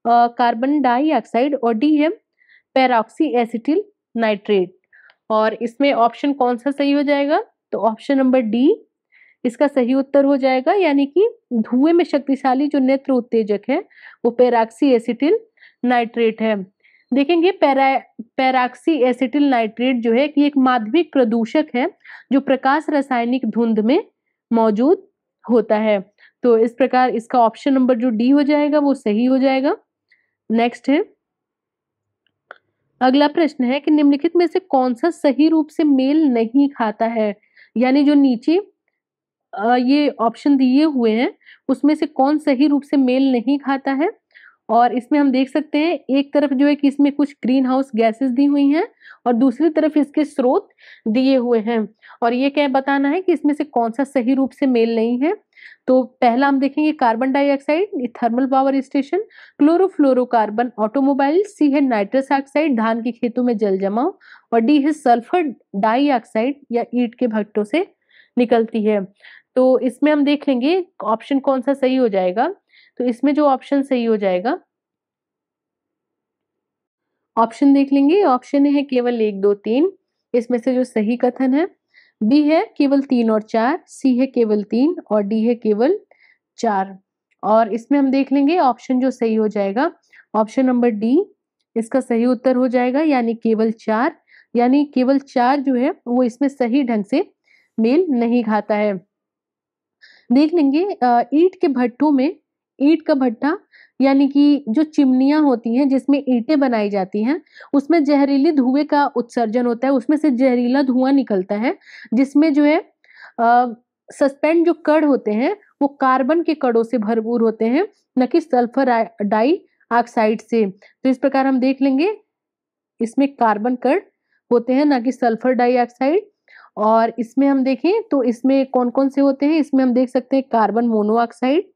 कार्बन डाइऑक्साइड और डी है पैराक्सी एसिटिल नाइट्रेट और इसमें ऑप्शन कौन सा सही हो जाएगा तो ऑप्शन नंबर डी इसका सही उत्तर हो जाएगा यानी कि धुएं में शक्तिशाली जो नेत्र उत्तेजक है वो पेराक्सी एसिटिल नाइट्रेट है देखेंगे पैरा पैराक्सी एसिटिल नाइट्रेट जो है कि एक माध्यमिक प्रदूषक है जो प्रकाश रासायनिक धुंध में मौजूद होता है तो इस प्रकार इसका ऑप्शन नंबर जो डी हो जाएगा वो सही हो जाएगा नेक्स्ट है अगला प्रश्न है कि निम्नलिखित में से कौन सा सही रूप से मेल नहीं खाता है यानी जो नीचे ये ऑप्शन दिए हुए हैं उसमें से कौन सही रूप से मेल नहीं खाता है और इसमें हम देख सकते हैं एक तरफ जो है कि इसमें कुछ ग्रीन हाउस गैसेस दी हुई हैं और दूसरी तरफ इसके स्रोत दिए हुए हैं और ये क्या बताना है कि इसमें से कौन सा सही रूप से मेल नहीं है तो पहला हम देखेंगे carbon dioxide thermal power station chlorofluorocarbon automobile C है नाइट्रस ऑक्साइड धान के खेतों में जल जमाव और डी है सल्फर डाइऑक्साइड या ईट के भट्टों से निकलती है तो इसमें हम देख लेंगे ऑप्शन कौन सा सही हो जाएगा तो इसमें जो ऑप्शन सही हो जाएगा ऑप्शन देख लेंगे ऑप्शन है केवल एक दो तीन इसमें से जो सही कथन है बी है केवल तीन और चार सी है केवल तीन और डी है केवल चार और इसमें हम देख लेंगे ऑप्शन जो सही हो जाएगा ऑप्शन नंबर डी इसका सही उत्तर हो जाएगा यानी केवल चार यानी केवल चार जो है वो इसमें सही ढंग से मेल नहीं खाता है देख लेंगे ईट के भट्टों में ईट का भट्टा यानी कि जो चिमनियां होती हैं जिसमें ईटें बनाई जाती हैं उसमें जहरीली धुएं का उत्सर्जन होता है उसमें से जहरीला धुआं निकलता है जिसमें जो है सस्पेंड जो कड़ होते हैं वो कार्बन के कड़ों से भरपूर होते हैं न कि सल्फर डाई ऑक्साइड से तो इस प्रकार हम देख लेंगे इसमें कार्बन कड़ होते हैं ना कि सल्फर डाइऑक्साइड और इसमें हम देखें तो इसमें कौन कौन से होते हैं इसमें हम देख सकते हैं कार्बन मोनोऑक्साइड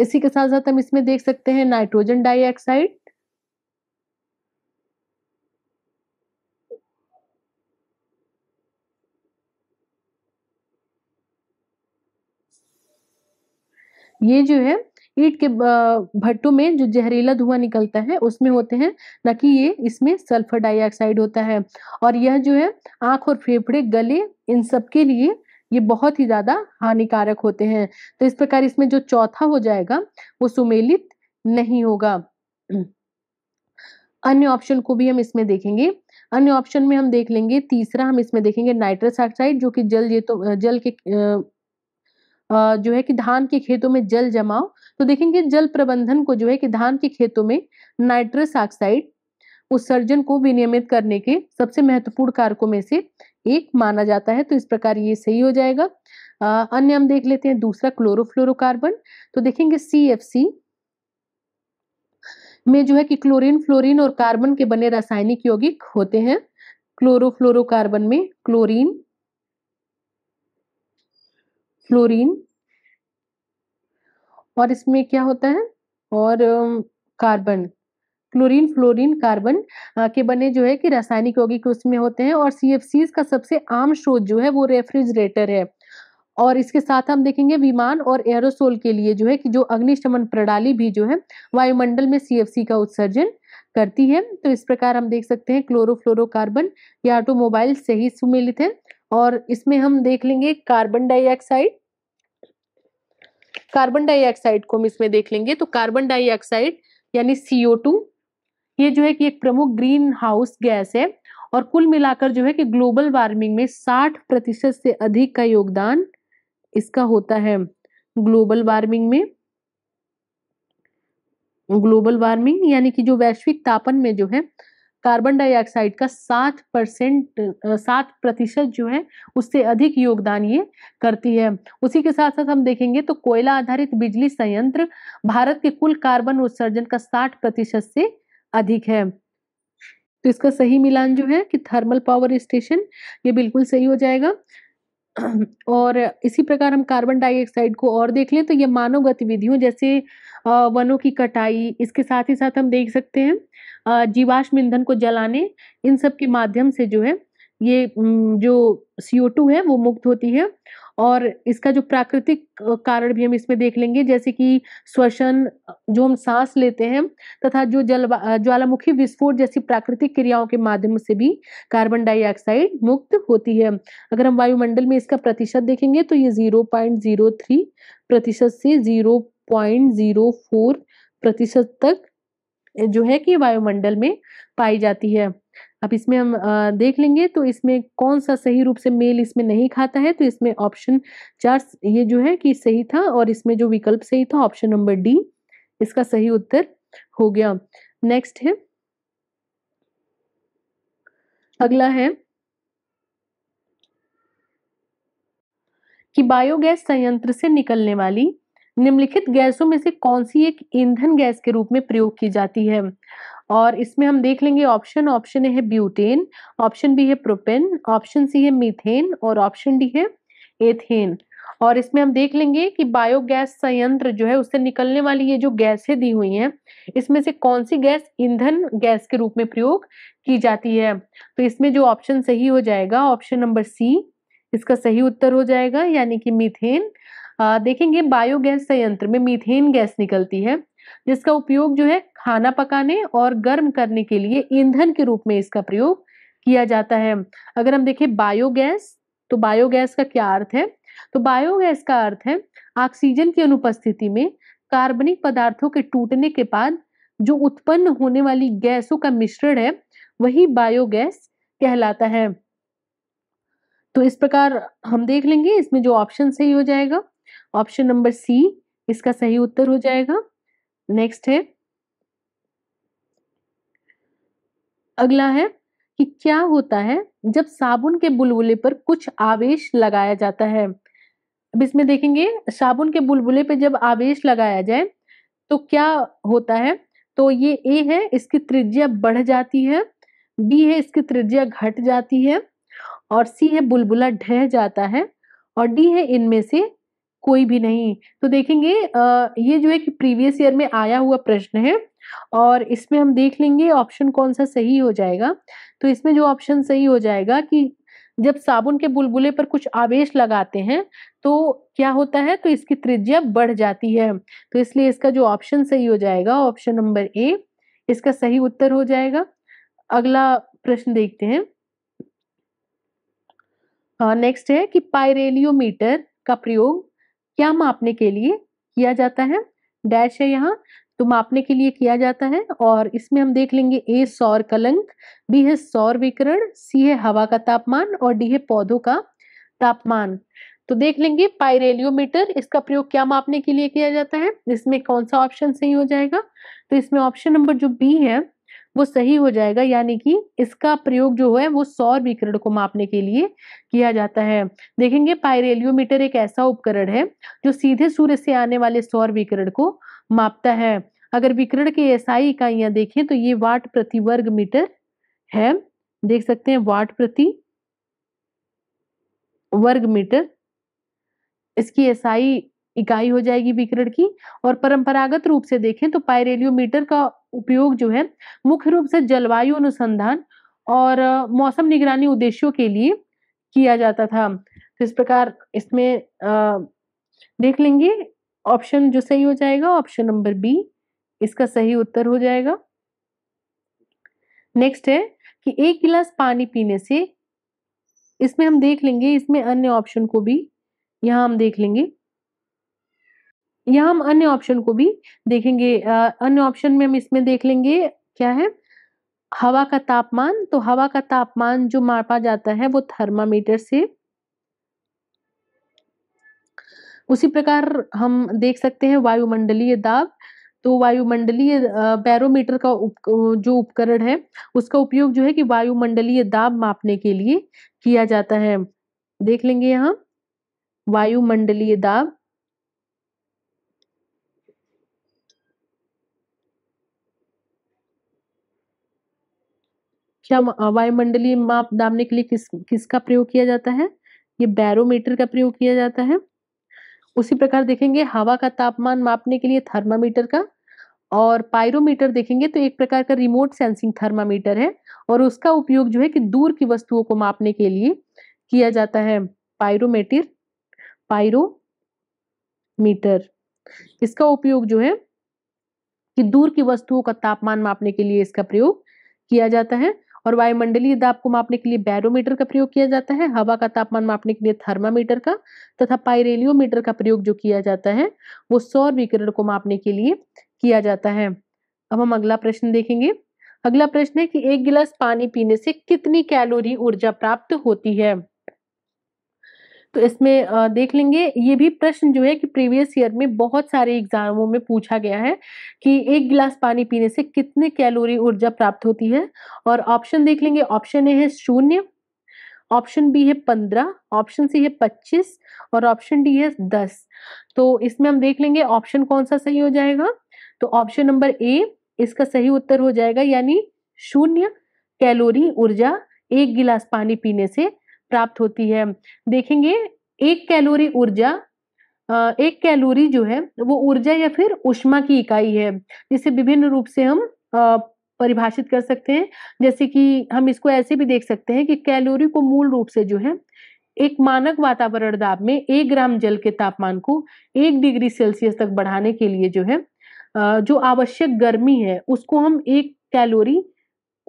इसी के साथ साथ हम इसमें देख सकते हैं नाइट्रोजन डाइऑक्साइड ये जो है ईट के भट्टों में जो जहरीला धुआं निकलता है उसमें होते हैं न कि ये इसमें सल्फर डाइऑक्साइड होता है और यह जो है आंख और फेफड़े गले इन सब के लिए ये बहुत ही ज्यादा हानिकारक होते हैं तो इस प्रकार इसमें जो चौथा हो जाएगा वो सुमेलित नहीं होगा अन्य ऑप्शन को भी हम इसमें देखेंगे अन्य ऑप्शन में हम देख लेंगे तीसरा हम इसमें देखेंगे नाइट्रस ऑक्साइड जो कि जल ये तो जल के जो है कि धान के खेतों में जल जमाव तो देखेंगे जल प्रबंधन को जो है कि धान के खेतों में नाइट्रस ऑक्साइड उत्सर्जन को विनियमित करने के सबसे महत्वपूर्ण कारकों में से एक माना जाता है तो इस प्रकार ये सही हो जाएगा अन्य हम देख लेते हैं दूसरा क्लोरोफ्लोरोकार्बन तो देखेंगे सी में जो है कि क्लोरीन फ्लोरीन और कार्बन के बने रासायनिक यौगिक होते हैं क्लोरोफ्लोरोकार्बन में क्लोरीन फ्लोरीन और इसमें क्या होता है और कार्बन क्लोरीन फ्लोरीन कार्बन के बने जो है कि रासायनिक यौगिक उसमें होते हैं और सी का सबसे आम स्रोत जो है वो रेफ्रिजरेटर है और इसके साथ हम देखेंगे विमान और एरोसोल के लिए जो है कि जो अग्निशमन प्रणाली भी जो है वायुमंडल में सी का उत्सर्जन करती है तो इस प्रकार हम देख सकते हैं क्लोरोफ्लोरोकार्बन या ऑटोमोबाइल से ही सुमिलित है और इसमें हम देख लेंगे कार्बन डाइऑक्साइड कार्बन डाइऑक्साइड को हम इसमें देख लेंगे तो कार्बन डाइऑक्साइड यानी सीओ टू ये जो है कि एक प्रमुख ग्रीन हाउस गैस है और कुल मिलाकर जो है कि ग्लोबल वार्मिंग में 60 प्रतिशत से अधिक का योगदान इसका होता है ग्लोबल वार्मिंग में ग्लोबल वार्मिंग यानी कि जो वैश्विक तापन में जो है कार्बन डाइऑक्साइड का सात परसेंट सात प्रतिशत जो है उससे अधिक योगदान ये करती है उसी के साथ साथ हम देखेंगे तो कोयला आधारित बिजली संयंत्र भारत के कुल कार्बन उत्सर्जन का साठ प्रतिशत से अधिक है तो इसका सही मिलान जो है कि थर्मल पावर स्टेशन ये बिल्कुल सही हो जाएगा और इसी प्रकार हम कार्बन डाइऑक्साइड को और देख लें तो ये मानव गतिविधियों जैसे वनों की कटाई इसके साथ ही साथ हम देख सकते हैं जीवाश्म ईंधन को जलाने इन सब के माध्यम से जो है ये जो सी है वो मुक्त होती है और इसका जो प्राकृतिक कारण भी हम इसमें देख लेंगे जैसे कि श्वसन जो हम सांस लेते हैं तथा जो जल ज्वालामुखी विस्फोट जैसी प्राकृतिक क्रियाओं के माध्यम से भी कार्बन डाइऑक्साइड मुक्त होती है अगर हम वायुमंडल में इसका प्रतिशत देखेंगे तो ये जीरो पॉइंट जीरो थ्री प्रतिशत से जीरो पॉइंट जीरो फोर प्रतिशत तक जो है कि वायुमंडल में पाई जाती है अब इसमें हम देख लेंगे तो इसमें कौन सा सही रूप से मेल इसमें नहीं खाता है तो इसमें ऑप्शन चार ये जो है कि सही था और इसमें जो विकल्प सही था ऑप्शन नंबर डी इसका सही उत्तर हो गया नेक्स्ट है अगला है कि बायोगैस संयंत्र से निकलने वाली निम्नलिखित गैसों में से कौन सी एक ईंधन गैस के रूप में प्रयोग की जाती है और इसमें हम देख लेंगे ऑप्शन ऑप्शन ए है ब्यूटेन ऑप्शन बी है प्रोपेन ऑप्शन सी है मीथेन और ऑप्शन डी है एथेन और इसमें हम देख लेंगे कि बायोगैस संयंत्र जो है उससे निकलने वाली ये जो गैसें दी हुई हैं इसमें से कौन सी गैस ईंधन गैस के रूप में प्रयोग की जाती है तो इसमें जो ऑप्शन सही हो जाएगा ऑप्शन नंबर सी इसका सही उत्तर हो जाएगा यानी कि मीथेन आ, देखेंगे बायोगैस संयंत्र में मीथेन गैस निकलती है जिसका उपयोग जो है खाना पकाने और गर्म करने के लिए ईंधन के रूप में इसका प्रयोग किया जाता है अगर हम देखें बायोगैस तो बायोगैस का क्या अर्थ है तो बायोगैस का अर्थ है ऑक्सीजन की अनुपस्थिति में कार्बनिक पदार्थों के टूटने के बाद जो उत्पन्न होने वाली गैसों का मिश्रण है वही बायोगैस कहलाता है तो इस प्रकार हम देख लेंगे इसमें जो ऑप्शन सही हो जाएगा ऑप्शन नंबर सी इसका सही उत्तर हो जाएगा नेक्स्ट है अगला है कि क्या होता है जब साबुन के बुलबुले पर कुछ आवेश लगाया जाता है अब इसमें देखेंगे साबुन के बुलबुले पर जब आवेश लगाया जाए तो क्या होता है तो ये ए है इसकी त्रिज्या बढ़ जाती है बी है इसकी त्रिज्या घट जाती है और सी है बुलबुला ढह जाता है और डी है इनमें से कोई भी नहीं तो देखेंगे ये जो है कि प्रीवियस ईयर में आया हुआ प्रश्न है और इसमें हम देख लेंगे ऑप्शन कौन सा सही हो जाएगा तो इसमें जो ऑप्शन सही हो जाएगा कि जब साबुन के बुलबुले पर कुछ आवेश लगाते हैं तो क्या होता है तो इसकी त्रिज्या बढ़ जाती है तो इसलिए इसका जो ऑप्शन सही हो जाएगा ऑप्शन नंबर ए इसका सही उत्तर हो जाएगा अगला प्रश्न देखते हैं नेक्स्ट है कि पायरेलियोमीटर का प्रयोग क्या मापने के लिए किया जाता है डैश है यहाँ तो मापने के लिए किया जाता है और इसमें हम देख लेंगे ए सौर कलंक बी है सौर विकरण सी है हवा का तापमान और डी है पौधों का तापमान तो देख लेंगे पायरेलियोमीटर इसका प्रयोग क्या मापने के लिए किया जाता है इसमें कौन सा ऑप्शन सही हो जाएगा तो इसमें ऑप्शन नंबर जो बी है वो सही हो जाएगा यानी कि इसका प्रयोग जो है वो सौर विकिरण को मापने के लिए किया जाता है देखेंगे पायरेलियोमीटर एक ऐसा उपकरण है जो सीधे सूर्य से आने वाले सौर विकिरण को मापता है अगर विकिरण की एसआई इकाइयां देखें तो ये वाट प्रति वर्ग मीटर है देख सकते हैं वाट प्रति वर्ग मीटर इसकी ऐसाई इकाई हो जाएगी विकिरण की और परंपरागत रूप से देखें तो पायरेलियोमीटर का उपयोग जो है मुख्य रूप से जलवायु अनुसंधान और मौसम निगरानी उद्देश्यों के लिए किया जाता था तो इस प्रकार इसमें देख लेंगे ऑप्शन जो सही हो जाएगा ऑप्शन नंबर बी इसका सही उत्तर हो जाएगा नेक्स्ट है कि एक गिलास पानी पीने से इसमें हम देख लेंगे इसमें अन्य ऑप्शन को भी यहाँ हम देख लेंगे या हम अन्य ऑप्शन को भी देखेंगे अन्य ऑप्शन में हम इसमें देख लेंगे क्या है हवा का तापमान तो हवा का तापमान जो मापा जाता है वो थर्मामीटर से उसी प्रकार हम देख सकते हैं वायुमंडलीय दाब तो वायुमंडलीय बैरोमीटर का उप, जो उपकरण है उसका उपयोग जो है कि वायुमंडलीय दाब मापने के लिए किया जाता है देख लेंगे यहाँ वायुमंडलीय दाब क्या वायुमंडलीय माप दामने के लिए किस किसका प्रयोग किया जाता है ये बैरोमीटर का प्रयोग किया जाता है उसी प्रकार देखेंगे हवा का तापमान मापने के लिए थर्मामीटर का और पायरोमीटर देखेंगे तो एक प्रकार का रिमोट सेंसिंग थर्मामीटर है और उसका उपयोग जो है कि दूर की वस्तुओं को मापने के लिए किया जाता है पायरोमीटर पायरोमीटर इसका उपयोग जो है कि दूर की वस्तुओं का तापमान मापने के लिए इसका प्रयोग किया जाता है और वायुमंडलीय दाब को मापने के लिए बैरोमीटर का प्रयोग किया जाता है हवा का तापमान मापने के लिए थर्मामीटर का तथा पायरेलियोमीटर का प्रयोग जो किया जाता है वो सौर विकिरण को मापने के लिए किया जाता है अब हम अगला प्रश्न देखेंगे अगला प्रश्न है कि एक गिलास पानी पीने से कितनी कैलोरी ऊर्जा प्राप्त होती है इसमें देख लेंगे ये भी प्रश्न जो है कि प्रीवियस ईयर में बहुत सारे एग्जामों में पूछा गया है कि एक गिलास पानी पीने से कितने कैलोरी ऊर्जा प्राप्त होती है और ऑप्शन देख लेंगे ऑप्शन ए है शून्य ऑप्शन बी है पंद्रह ऑप्शन सी है पच्चीस और ऑप्शन डी है दस तो इसमें हम देख लेंगे ऑप्शन कौन सा सही हो जाएगा तो ऑप्शन नंबर ए इसका सही उत्तर हो जाएगा यानी शून्य कैलोरी ऊर्जा एक गिलास पानी पीने से प्राप्त होती है देखेंगे एक कैलोरी ऊर्जा एक कैलोरी जो है वो ऊर्जा या फिर उष्मा की इकाई है जिसे विभिन्न रूप से हम परिभाषित कर सकते हैं जैसे कि हम इसको ऐसे भी देख सकते हैं कि कैलोरी को मूल रूप से जो है एक मानक वातावरण दाब में एक ग्राम जल के तापमान को एक डिग्री सेल्सियस तक बढ़ाने के लिए जो है जो आवश्यक गर्मी है उसको हम एक कैलोरी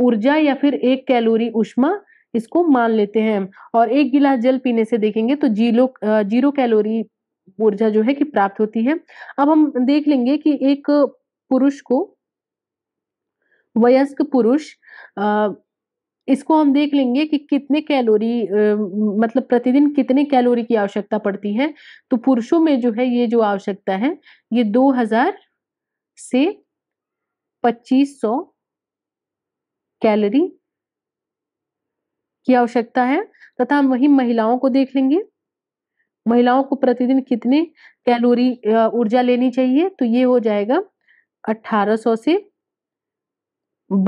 ऊर्जा या फिर एक कैलोरी उष्मा इसको मान लेते हैं और एक गिलास जल पीने से देखेंगे तो जीरो जीरो कैलोरी ऊर्जा जो है कि प्राप्त होती है अब हम देख लेंगे कि एक पुरुष को वयस्क पुरुष इसको हम देख लेंगे कि कितने कैलोरी मतलब प्रतिदिन कितने कैलोरी की आवश्यकता पड़ती है तो पुरुषों में जो है ये जो आवश्यकता है ये 2000 से 2500 कैलोरी की आवश्यकता है तथा हम वही महिलाओं को देख लेंगे महिलाओं को प्रतिदिन कितने कैलोरी ऊर्जा लेनी चाहिए तो ये हो जाएगा 1800 से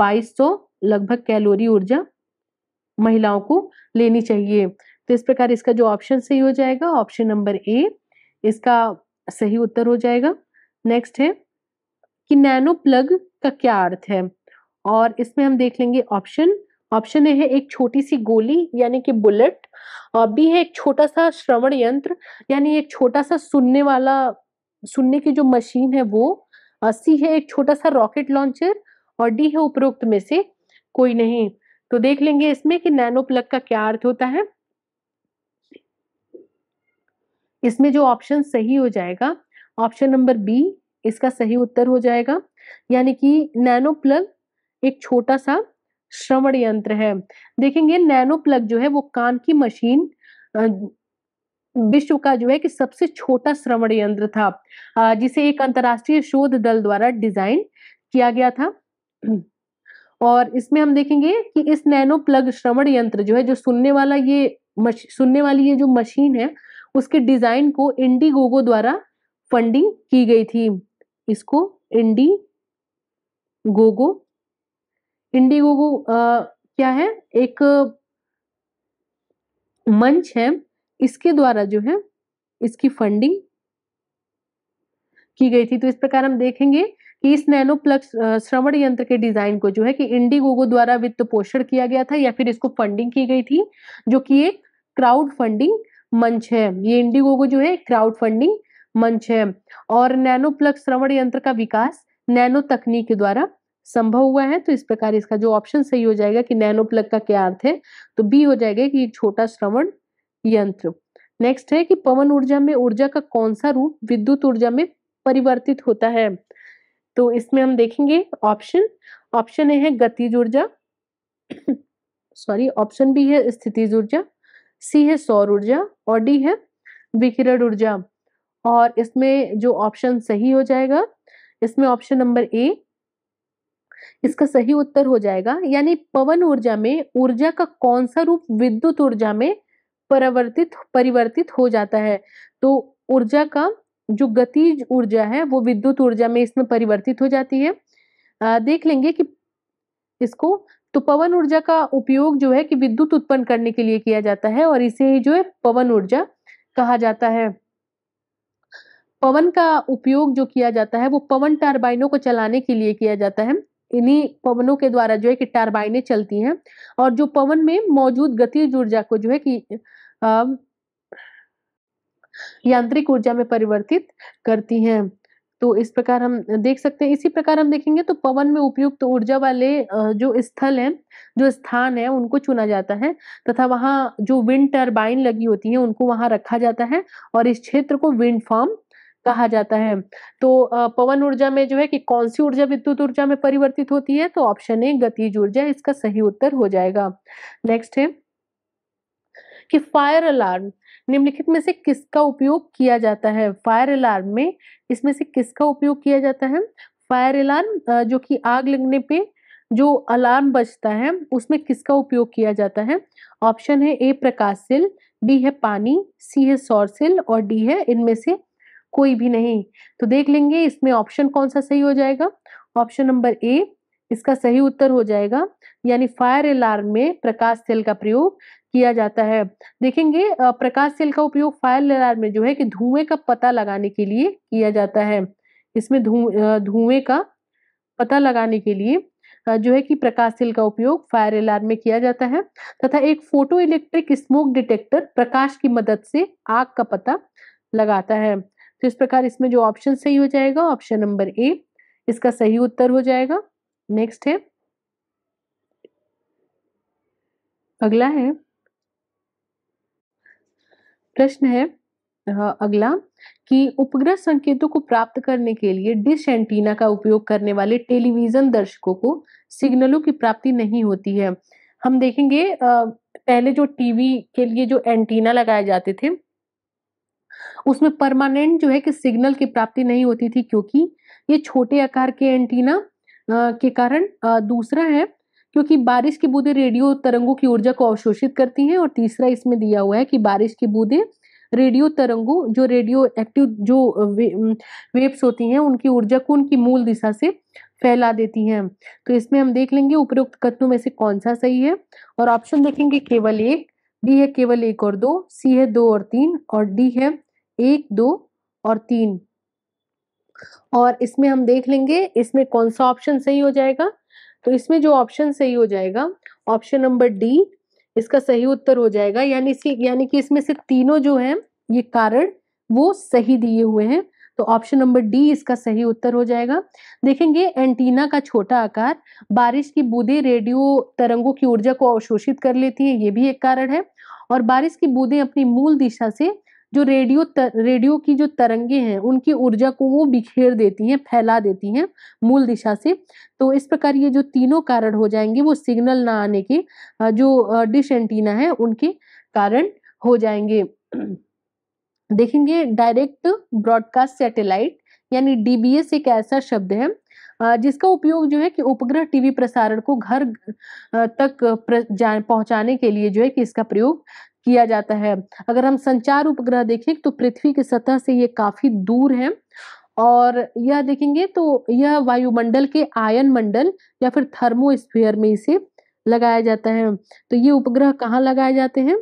2200 लगभग कैलोरी ऊर्जा महिलाओं को लेनी चाहिए तो इस प्रकार इसका जो ऑप्शन सही हो जाएगा ऑप्शन नंबर ए इसका सही उत्तर हो जाएगा नेक्स्ट है कि नैनो प्लग का क्या अर्थ है और इसमें हम देख लेंगे ऑप्शन ऑप्शन ए है एक छोटी सी गोली यानी कि बुलेट और बी है एक छोटा सा श्रवण यंत्र यानी एक छोटा सा सुनने वाला सुनने की जो मशीन है वो सी है एक छोटा सा रॉकेट लॉन्चर और डी है उपरोक्त में से कोई नहीं तो देख लेंगे इसमें कि नैनो प्लग का क्या अर्थ होता है इसमें जो ऑप्शन सही हो जाएगा ऑप्शन नंबर बी इसका सही उत्तर हो जाएगा यानी कि नैनो प्लग एक छोटा सा श्रवण यंत्र है देखेंगे नैनो प्लग जो है वो कान की मशीन विश्व का जो है कि सबसे छोटा श्रवण यंत्र था जिसे एक अंतरराष्ट्रीय शोध दल द्वारा डिजाइन किया गया था और इसमें हम देखेंगे कि इस नैनो प्लग श्रवण यंत्र जो है जो सुनने वाला ये सुनने वाली ये जो मशीन है उसके डिजाइन को इंडी गोगो द्वारा फंडिंग की गई थी इसको इंडी गोगो इंडिगोगो क्या है एक मंच है इसके द्वारा जो है इसकी फंडिंग की गई थी तो इस प्रकार हम देखेंगे कि इस नैनो प्लग श्रवण यंत्र के डिजाइन को जो है कि इंडिगोगो द्वारा वित्त पोषण किया गया था या फिर इसको फंडिंग की गई थी जो कि एक क्राउड फंडिंग मंच है ये इंडिगोगो जो है क्राउड फंडिंग मंच है और नैनो प्लग श्रवण यंत्र का विकास नैनो तकनीक के द्वारा संभव हुआ है तो इस प्रकार इसका जो ऑप्शन सही हो जाएगा कि नैनो प्लग का क्या अर्थ है तो बी हो जाएगा कि छोटा श्रवण यंत्र नेक्स्ट है कि पवन ऊर्जा में ऊर्जा का कौन सा रूप विद्युत ऊर्जा में परिवर्तित होता है तो इसमें हम देखेंगे ऑप्शन ऑप्शन ए है गतिज ऊर्जा सॉरी ऑप्शन बी है स्थितिज ऊर्जा सी है सौर ऊर्जा और डी है विकिरण ऊर्जा और इसमें जो ऑप्शन सही हो जाएगा इसमें ऑप्शन नंबर ए इसका सही उत्तर हो जाएगा यानी पवन ऊर्जा में ऊर्जा का कौन सा रूप विद्युत ऊर्जा में परिवर्तित परिवर्तित हो जाता है तो ऊर्जा का जो गतिज ऊर्जा है वो विद्युत ऊर्जा में इसमें परिवर्तित हो जाती है आ, देख लेंगे कि इसको तो पवन ऊर्जा का उपयोग जो है कि विद्युत उत्पन्न करने के लिए किया जाता है और इसे ही जो है पवन ऊर्जा कहा जाता है पवन का उपयोग जो किया जाता है वो पवन टर्बाइनों को चलाने के लिए किया जाता है इन्हीं पवनों के द्वारा जो है कि टारबाइने चलती हैं और जो पवन में मौजूद गतिज ऊर्जा को जो है कि यांत्रिक ऊर्जा में परिवर्तित करती हैं तो इस प्रकार हम देख सकते हैं इसी प्रकार हम देखेंगे तो पवन में उपयुक्त तो ऊर्जा वाले जो स्थल हैं जो स्थान है उनको चुना जाता है तथा वहाँ जो विंड टर्बाइन लगी होती है उनको वहां रखा जाता है और इस क्षेत्र को विंड फार्म कहा जाता है तो पवन ऊर्जा में जो है कि कौन सी ऊर्जा विद्युत ऊर्जा में परिवर्तित होती है तो ऑप्शन ए गतिज ऊर्जा इसका सही उत्तर हो जाएगा नेक्स्ट है कि फायर अलार्म निम्नलिखित में से किसका उपयोग किया जाता है फायर अलार्म में इसमें से किसका उपयोग किया जाता है फायर अलार्म जो कि आग लगने पे जो अलार्म बजता है उसमें किसका उपयोग किया जाता है ऑप्शन है ए प्रकाश सिल बी है पानी सी है सौर सिल और डी है इनमें से कोई भी नहीं तो देख लेंगे इसमें ऑप्शन कौन सा सही हो जाएगा ऑप्शन नंबर ए इसका सही उत्तर हो जाएगा यानी फायर अलार्म में प्रकाश सेल का प्रयोग किया जाता है देखेंगे प्रकाश सेल का उपयोग फायर अलार्म में जो है कि धुएं का पता लगाने के लिए किया जाता है इसमें धुएं का पता लगाने के लिए जो है कि प्रकाश सेल का उपयोग फायर अलार्म में किया जाता है तथा एक फोटो इलेक्ट्रिक स्मोक डिटेक्टर प्रकाश की मदद से आग का पता लगाता है तो इस प्रकार इसमें जो ऑप्शन सही हो जाएगा ऑप्शन नंबर ए इसका सही उत्तर हो जाएगा नेक्स्ट है अगला है प्रश्न है हाँ, अगला कि उपग्रह संकेतों को प्राप्त करने के लिए डिश एंटीना का उपयोग करने वाले टेलीविजन दर्शकों को सिग्नलों की प्राप्ति नहीं होती है हम देखेंगे पहले जो टीवी के लिए जो एंटीना लगाए जाते थे उसमें परमानेंट जो है कि सिग्नल की प्राप्ति नहीं होती थी क्योंकि ये छोटे आकार के एंटीना के कारण दूसरा है क्योंकि बारिश की बूंदें रेडियो तरंगों की ऊर्जा को अवशोषित करती हैं और तीसरा इसमें दिया हुआ है कि बारिश की बूंदें रेडियो तरंगों जो रेडियो एक्टिव जो वे, वेव्स होती हैं उनकी ऊर्जा को उनकी मूल दिशा से फैला देती हैं तो इसमें हम देख लेंगे उपरोक्त कथनों में से कौन सा सही है और ऑप्शन देखेंगे केवल एक बी है केवल एक और दो सी है दो और तीन और डी है एक दो और तीन और इसमें हम देख लेंगे इसमें कौन सा ऑप्शन सही हो जाएगा तो इसमें जो ऑप्शन सही हो जाएगा ऑप्शन नंबर डी इसका सही उत्तर हो जाएगा यानी यानी कि इसमें से तीनों जो है ये कारण वो सही दिए हुए हैं तो ऑप्शन नंबर डी इसका सही उत्तर हो जाएगा देखेंगे एंटीना का छोटा आकार बारिश की बूंदे रेडियो तरंगों की ऊर्जा को अवशोषित कर लेती है ये भी एक कारण है और बारिश की बूंदे अपनी मूल दिशा से जो रेडियो तर, रेडियो की जो तरंगे हैं उनकी ऊर्जा को वो बिखेर देती हैं फैला देती हैं मूल दिशा से तो इस प्रकार ये जो तीनों कारण हो जाएंगे वो सिग्नल ना आने के जो डिश एंटीना है उनके कारण हो जाएंगे देखेंगे डायरेक्ट ब्रॉडकास्ट सैटेलाइट यानी डीबीएस एक ऐसा शब्द है जिसका उपयोग जो है कि उपग्रह टीवी प्रसारण को घर तक पहुंचाने के लिए जो है कि इसका प्रयोग किया जाता है अगर हम संचार उपग्रह देखें तो पृथ्वी की सतह से ये काफी दूर है और यह देखेंगे तो यह वायुमंडल के आयन मंडल या फिर थर्मोस्फीयर में इसे लगाया जाता है तो ये उपग्रह कहाँ लगाए जाते हैं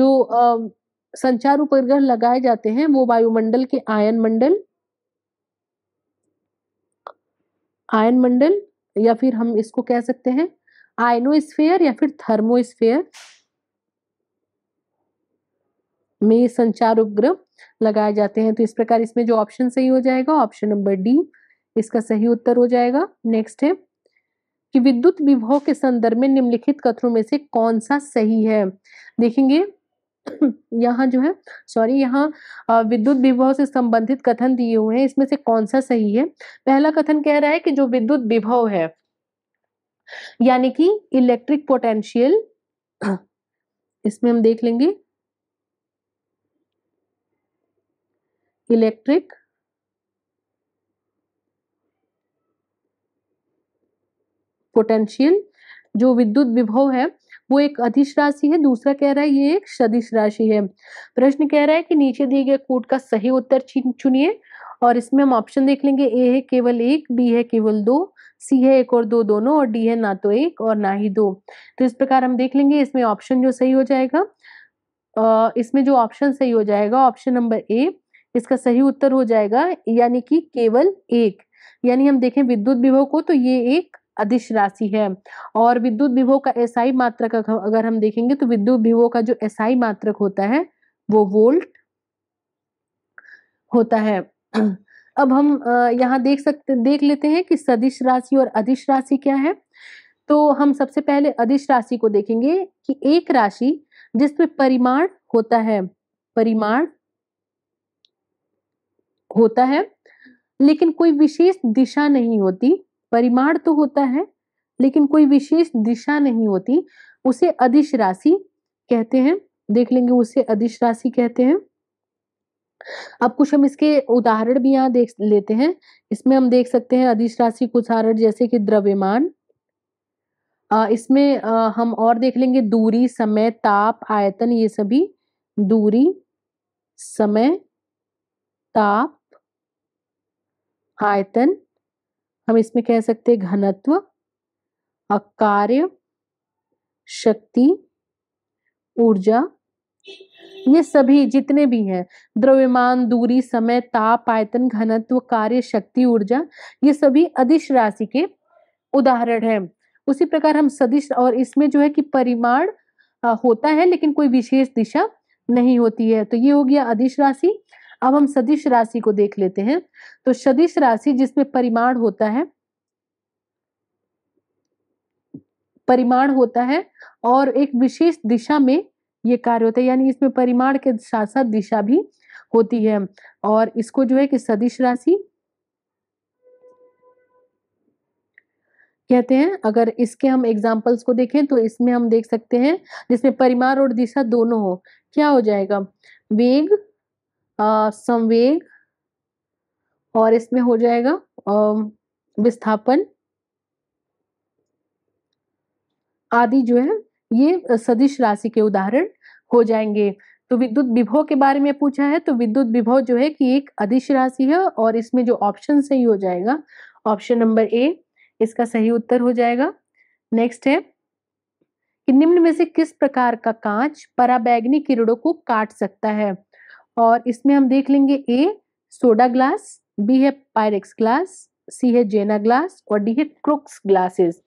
जो आ, संचार उपग्रह लगाए जाते हैं वो वायुमंडल के आयन मंडल आयन मंडल या फिर हम इसको कह सकते हैं आयनोस्फेयर या फिर थर्मोस्फेयर में संचार उपग्रह लगाए जाते हैं तो इस प्रकार इसमें जो ऑप्शन सही हो जाएगा ऑप्शन नंबर डी इसका सही उत्तर हो जाएगा नेक्स्ट है कि विद्युत विभव के संदर्भ में निम्नलिखित कथनों में से कौन सा सही है देखेंगे यहाँ जो है सॉरी यहाँ विद्युत विभव से संबंधित कथन दिए हुए हैं इसमें से कौन सा सही है पहला कथन कह रहा है कि जो विद्युत विभव है यानी कि इलेक्ट्रिक पोटेंशियल इसमें हम देख लेंगे electric पोटेंशियल जो विद्युत विभव है वो एक अधिश राशि है दूसरा कह रहा है ये एक सदिश राशि है प्रश्न कह रहा है कि नीचे दिए गए कोट का सही उत्तर चुनिए और इसमें हम ऑप्शन देख लेंगे ए है केवल एक बी है केवल दो सी है एक और दो दोनों और डी है ना तो एक और ना ही दो तो इस प्रकार हम देख लेंगे इसमें ऑप्शन जो सही हो जाएगा इसमें जो ऑप्शन सही हो जाएगा ऑप्शन नंबर ए इसका सही उत्तर हो जाएगा यानी कि केवल एक यानी हम देखें विद्युत विभव को तो ये एक अधिश राशि है और विद्युत विभव का एसआई मात्रक अगर हम देखेंगे तो विद्युत विभव का जो एसआई मात्रक होता है वो वोल्ट होता है अब हम यहाँ देख सकते देख लेते हैं कि सदिश राशि और अधिश राशि क्या है तो हम सबसे पहले अधिश राशि को देखेंगे कि एक राशि जिसमें परिमाण होता है परिमाण होता है लेकिन कोई विशेष दिशा नहीं होती परिमाण तो होता है लेकिन कोई विशेष दिशा नहीं होती उसे अधिश राशि कहते हैं देख लेंगे उसे अधिश राशि कहते हैं अब कुछ हम इसके उदाहरण भी यहाँ देख लेते हैं इसमें हम देख सकते हैं अधिश राशि कुछ उदाहरण जैसे कि द्रव्यमान इसमें हम और देख लेंगे दूरी समय ताप आयतन ये सभी दूरी समय ताप आयतन हम इसमें कह सकते हैं घनत्व अकार्य शक्ति ऊर्जा ये सभी जितने भी हैं द्रव्यमान दूरी समय ताप आयतन घनत्व कार्य शक्ति ऊर्जा ये सभी अदिश राशि के उदाहरण हैं उसी प्रकार हम सदिश और इसमें जो है कि परिमाण होता है लेकिन कोई विशेष दिशा नहीं होती है तो ये हो गया अदिश राशि अब हम सदिश राशि को देख लेते हैं तो सदिश राशि जिसमें परिमाण होता है परिमाण होता है और एक विशेष दिशा में ये कार्य होता है यानी इसमें परिमाण के साथ साथ दिशा भी होती है और इसको जो है कि सदिश राशि कहते हैं अगर इसके हम एग्जाम्पल्स को देखें तो इसमें हम देख सकते हैं जिसमें परिमाण और दिशा दोनों हो क्या हो जाएगा वेग संवेग और इसमें हो जाएगा विस्थापन आदि जो है ये सदिश राशि के उदाहरण हो जाएंगे तो विद्युत विभव के बारे में पूछा है तो विद्युत विभव जो है कि एक अदिश राशि है और इसमें जो ऑप्शन सही हो जाएगा ऑप्शन नंबर ए इसका सही उत्तर हो जाएगा नेक्स्ट है कि निम्न में से किस प्रकार का कांच पराबैगनी किरणों को काट सकता है और इसमें हम देख लेंगे ए सोडा ग्लास बी है पायरेक्स ग्लास सी है जेना ग्लास और डी है क्रुक्स ग्लासेस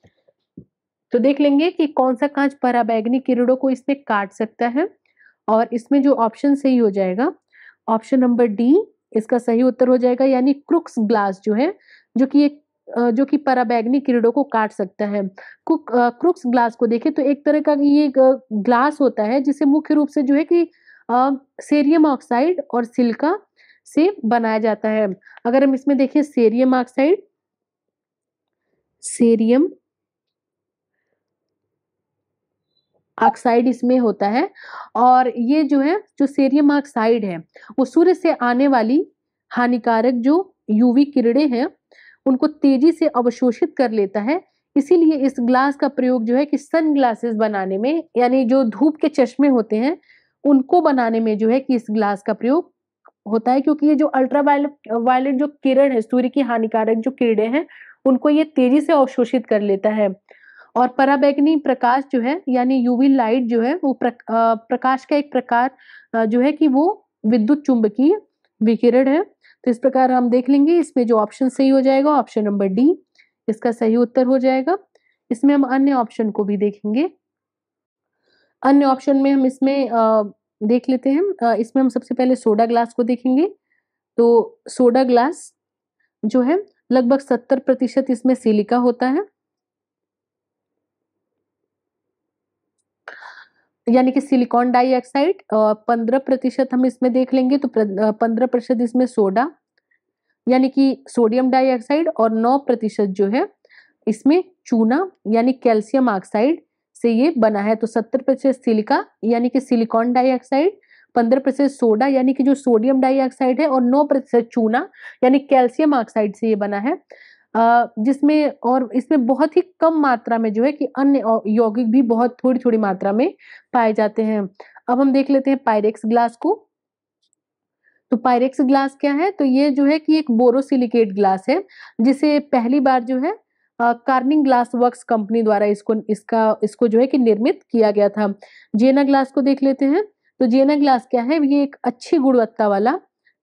तो देख लेंगे कि कौन सा कांच पराबैगनी किरणों को इसमें काट सकता है और इसमें जो ऑप्शन सही हो जाएगा ऑप्शन नंबर डी इसका सही उत्तर हो जाएगा यानी क्रुक्स ग्लास जो है जो कि एक जो कि पराबैगनी किरणों को काट सकता है कुक क्रुक्स ग्लास को देखें तो एक तरह का ये ग्लास होता है जिसे मुख्य रूप से जो है कि सेरियम ऑक्साइड और सिल्का से बनाया जाता है अगर हम इसमें देखें सेरियम ऑक्साइड सेरियम ऑक्साइड इसमें होता है और ये जो है जो सेरियम ऑक्साइड है वो सूर्य से आने वाली हानिकारक जो यूवी किरणें हैं उनको तेजी से अवशोषित कर लेता है इसीलिए इस ग्लास का प्रयोग जो है कि सन ग्लासेस बनाने में यानी जो धूप के चश्मे होते हैं उनको बनाने में जो है कि इस ग्लास का प्रयोग होता है क्योंकि ये जो अल्ट्रा वायलेट जो किरण है सूर्य की हानिकारक जो किरणें हैं उनको ये तेजी से अवशोषित कर लेता है और पराबैगनी प्रकाश जो है यानी यूवी लाइट जो है वो प्रकाश का एक प्रकार जो है कि वो विद्युत चुंबकीय विकिरण है तो इस प्रकार हम देख लेंगे इसमें जो ऑप्शन सही हो जाएगा ऑप्शन नंबर डी इसका सही उत्तर हो जाएगा इसमें हम अन्य ऑप्शन को भी देखेंगे अन्य ऑप्शन में हम इसमें आ, देख लेते हैं इसमें हम सबसे पहले सोडा ग्लास को देखेंगे तो सोडा ग्लास जो है लगभग सत्तर प्रतिशत इसमें सिलिका होता है यानी कि सिलिकॉन डाइऑक्साइड पंद्रह प्रतिशत हम इसमें देख लेंगे तो पंद्रह प्रतिशत इसमें सोडा यानी कि सोडियम डाइऑक्साइड और नौ प्रतिशत जो है इसमें चूना यानी कैल्शियम ऑक्साइड से ये बना है तो सत्तर प्रतिशत सिलिका यानी कि सिलिकॉन डाइऑक्साइड पंद्रह प्रतिशत सोडा यानी कि जो सोडियम डाइऑक्साइड है और नौ प्रतिशत चूना यानी कैल्शियम ऑक्साइड से ये बना है जिसमें और इसमें बहुत ही कम मात्रा में जो है कि अन्य यौगिक भी बहुत थोड़ी थोड़ी मात्रा में पाए जाते हैं अब हम देख लेते हैं पायरेक्स ग्लास को तो पायरेक्स ग्लास क्या है तो ये जो है कि एक बोरोसिलिकेट ग्लास है जिसे पहली बार जो है कार्निंग ग्लास वर्क्स कंपनी द्वारा इसको इसका इसको जो है कि निर्मित किया गया था जेना ग्लास को देख लेते हैं तो जेना ग्लास क्या है ये एक अच्छी गुणवत्ता वाला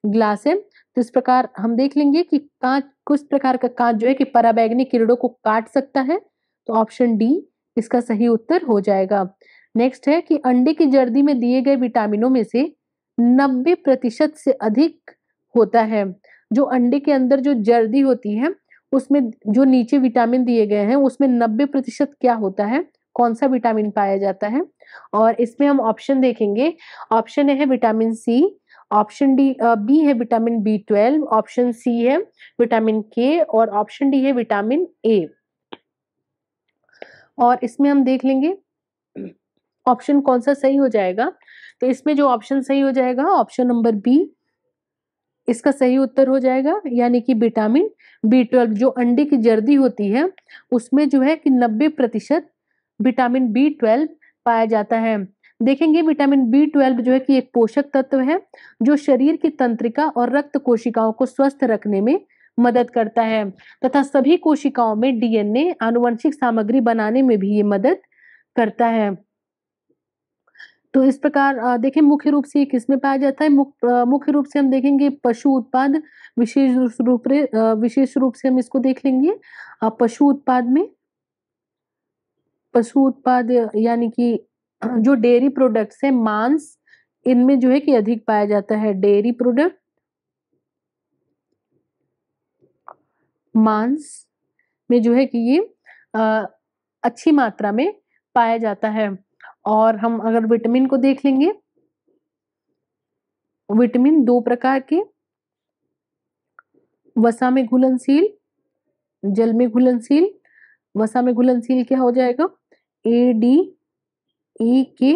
ग्लास है तो इस प्रकार हम देख लेंगे कि कांच कुछ प्रकार का कांच जो है कि पराबैगनी किरणों को काट सकता है तो ऑप्शन डी इसका सही उत्तर हो जाएगा नेक्स्ट है कि अंडे की जर्दी में दिए गए विटामिनों में से 90 प्रतिशत से अधिक होता है जो अंडे के अंदर जो जर्दी होती है उसमें जो नीचे विटामिन दिए गए हैं उसमें नब्बे प्रतिशत क्या होता है कौन सा विटामिन पाया जाता है और इसमें हम ऑप्शन देखेंगे ऑप्शन ए है vitamin C option D B है vitamin B twelve option C है विटामिन के और ऑप्शन डी है विटामिन ए और इसमें हम देख लेंगे ऑप्शन कौन सा सही हो जाएगा तो इसमें जो ऑप्शन सही हो जाएगा ऑप्शन नंबर बी इसका सही उत्तर हो जाएगा यानी कि विटामिन बी ट्वेल्व जो अंडे की जर्दी होती है उसमें जो है कि नब्बे प्रतिशत विटामिन बी ट्वेल्व पाया जाता है देखेंगे विटामिन बी ट्वेल्व जो है कि एक पोषक तत्व है जो शरीर की तंत्रिका और रक्त कोशिकाओं को स्वस्थ रखने में मदद करता है तथा सभी कोशिकाओं में डीएनए आनुवंशिक सामग्री बनाने में भी ये मदद करता है तो इस प्रकार देखें मुख्य रूप से ये किस में पाया जाता है मुख, मुख्य रूप से हम देखेंगे पशु उत्पाद विशेष रूप विशेष रूप से हम इसको देख लेंगे पशु उत्पाद में पशु उत्पाद यानी कि जो डेयरी प्रोडक्ट्स है मांस इनमें जो है कि अधिक पाया जाता है डेयरी प्रोडक्ट मांस में जो है कि ये आ, अच्छी मात्रा में पाया जाता है और हम अगर विटामिन को देख लेंगे विटामिन दो प्रकार के वसा में घुलनशील जल में घुलनशील वसा में घुलनशील क्या हो जाएगा ए डी ई के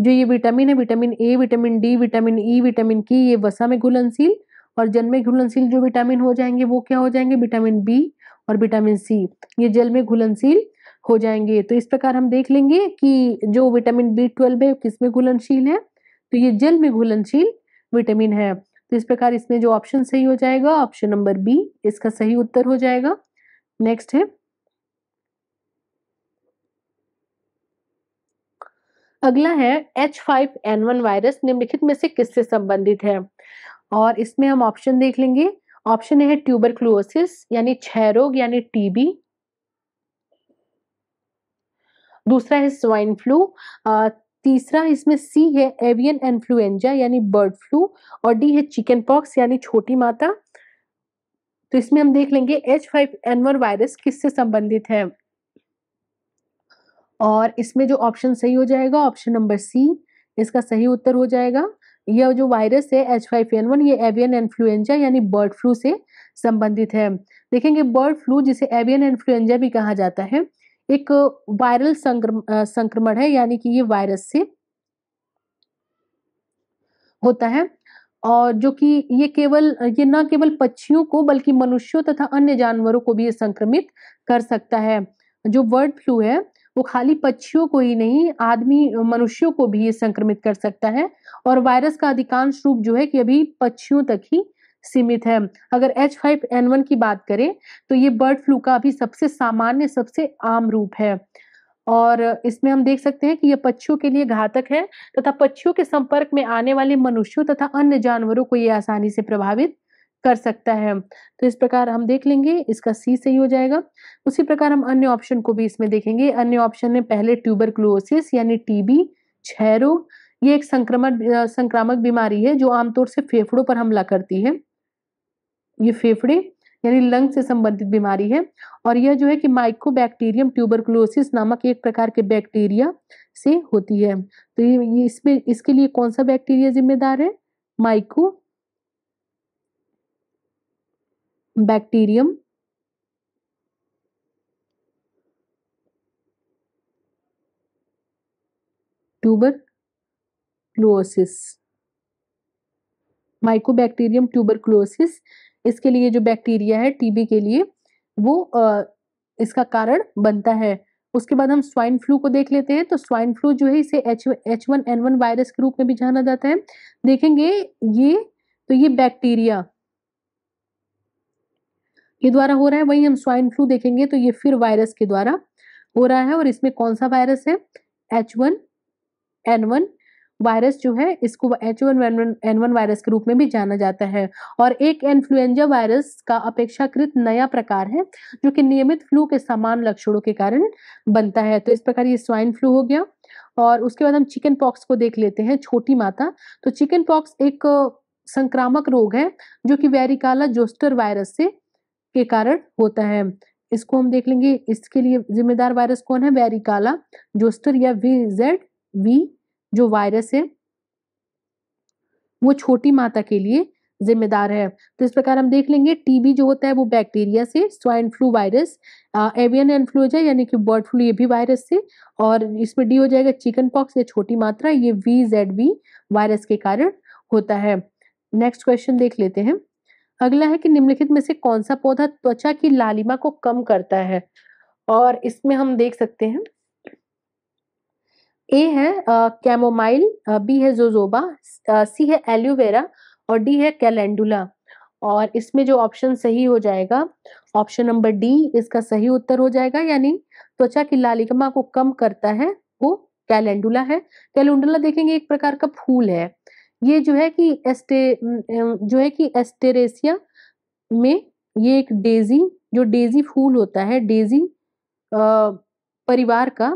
जो ये विटामिन है vitamin A vitamin D vitamin E e, vitamin K ये वसा में घुलनशील और जल में घुलनशील जो विटामिन हो जाएंगे वो क्या हो जाएंगे विटामिन बी और विटामिन सी ये जल में घुलनशील हो जाएंगे तो इस प्रकार हम देख लेंगे कि जो विटामिन बी ट्वेल्व है किस में घुलनशील है तो ये जल में घुलनशील विटामिन है तो इस प्रकार इसमें जो ऑप्शन सही हो जाएगा ऑप्शन नंबर बी इसका सही उत्तर हो जाएगा नेक्स्ट है अगला है H five N one virus निम्नलिखित में से किससे संबंधित है और इसमें हम ऑप्शन देख लेंगे ऑप्शन है ट्यूबर क्लोसिस यानी क्षय रोग यानी टीबी दूसरा है स्वाइन फ्लू तीसरा इसमें सी है एवियन इन्फ्लुएंजा यानी बर्ड फ्लू और डी है चिकन पॉक्स यानी छोटी माता तो इसमें हम देख लेंगे H five N one virus किससे संबंधित है और इसमें जो ऑप्शन सही हो जाएगा ऑप्शन नंबर सी इसका सही उत्तर हो जाएगा यह जो वायरस है एच फाइव एन वन ये एवियन इन्फ्लुएंजा यानी बर्ड फ्लू से संबंधित है देखेंगे बर्ड फ्लू जिसे एवियन इन्फ्लुएंजा भी कहा जाता है एक वायरल संक्रमण है यानी कि ये वायरस से होता है और जो कि ये केवल ये न केवल पक्षियों को बल्कि मनुष्यों तथा अन्य जानवरों को भी ये संक्रमित कर सकता है जो बर्ड फ्लू है वो खाली पक्षियों को ही नहीं आदमी मनुष्यों को भी ये संक्रमित कर सकता है और वायरस का अधिकांश रूप जो है कि अभी पक्षियों तक ही सीमित है अगर एच फाइव एन वन की बात करें तो ये बर्ड फ्लू का भी सबसे सामान्य सबसे आम रूप है और इसमें हम देख सकते हैं कि यह पक्षियों के लिए घातक है तथा पक्षियों के संपर्क में आने वाले मनुष्यों तथा अन्य जानवरों को ये आसानी से प्रभावित कर सकता है तो इस प्रकार हम देख लेंगे इसका सी सही हो जाएगा उसी प्रकार हम अन्य ऑप्शन को भी इसमें देखेंगे अन्य ऑप्शन में पहले ट्यूबर यानी टीबी क्षय रोग ये एक संक्रमण संक्रामक बीमारी है जो आमतौर से फेफड़ों पर हमला करती है ये फेफड़े यानी लंग से संबंधित बीमारी है और यह जो है कि माइकोबैक्टीरियम ट्यूबरकुलोसिस नामक एक प्रकार के बैक्टीरिया से होती है तो ये, इसमें इसके लिए कौन सा बैक्टीरिया जिम्मेदार है mycobacterium tuberculosis mycobacterium tuberculosis इसके लिए जो बैक्टीरिया है टीबी के लिए वो आ, इसका कारण बनता है उसके बाद हम स्वाइन फ्लू को देख लेते हैं तो स्वाइन फ्लू जो है इसे H one N one virus के रूप में भी जाना जाता है देखेंगे ये तो ये बैक्टीरिया के द्वारा हो रहा है वहीं हम स्वाइन फ्लू देखेंगे तो ये फिर वायरस के द्वारा हो रहा है और इसमें कौन सा वायरस है H one N one virus जो है इसको एच वन वायरस के रूप में भी जाना जाता है और एक इन्फ्लुएंजा वायरस का अपेक्षाकृत नया प्रकार है जो कि नियमित फ्लू के समान लक्षणों के कारण बनता है तो इस प्रकार ये स्वाइन फ्लू हो गया और उसके बाद हम चिकन पॉक्स को देख लेते हैं छोटी माता तो चिकन पॉक्स एक संक्रामक रोग है जो कि वेरिकाला जोस्टर वायरस से के कारण होता है इसको हम देख लेंगे इसके लिए जिम्मेदार वायरस कौन है वेरिकाला जोस्टर या वी जेड वी जो वायरस है वो छोटी माता के लिए जिम्मेदार है तो इस प्रकार हम देख लेंगे टीबी जो होता है वो बैक्टीरिया से swine flu virus avian influenza यानी कि बर्ड फ्लू ये भी वायरस से और इसमें डी हो जाएगा चिकन पॉक्स या छोटी मात्रा ये वी जेड बी वायरस के कारण होता है नेक्स्ट क्वेश्चन देख लेते हैं अगला है कि निम्नलिखित में से कौन सा पौधा त्वचा की लालिमा को कम करता है और इसमें हम देख सकते हैं ए है कैमोमाइल बी है जोजोबा सी है एलोवेरा और डी है कैलेंडुला और इसमें जो ऑप्शन सही हो जाएगा ऑप्शन नंबर डी इसका सही उत्तर हो जाएगा यानी त्वचा की लालिकमा को कम करता है वो कैलेंडुला है कैलेंडुला देखेंगे एक प्रकार का फूल है ये जो है कि एस्टे जो है कि एस्टेरेसिया में ये एक डेजी जो डेजी फूल होता है डेजी परिवार का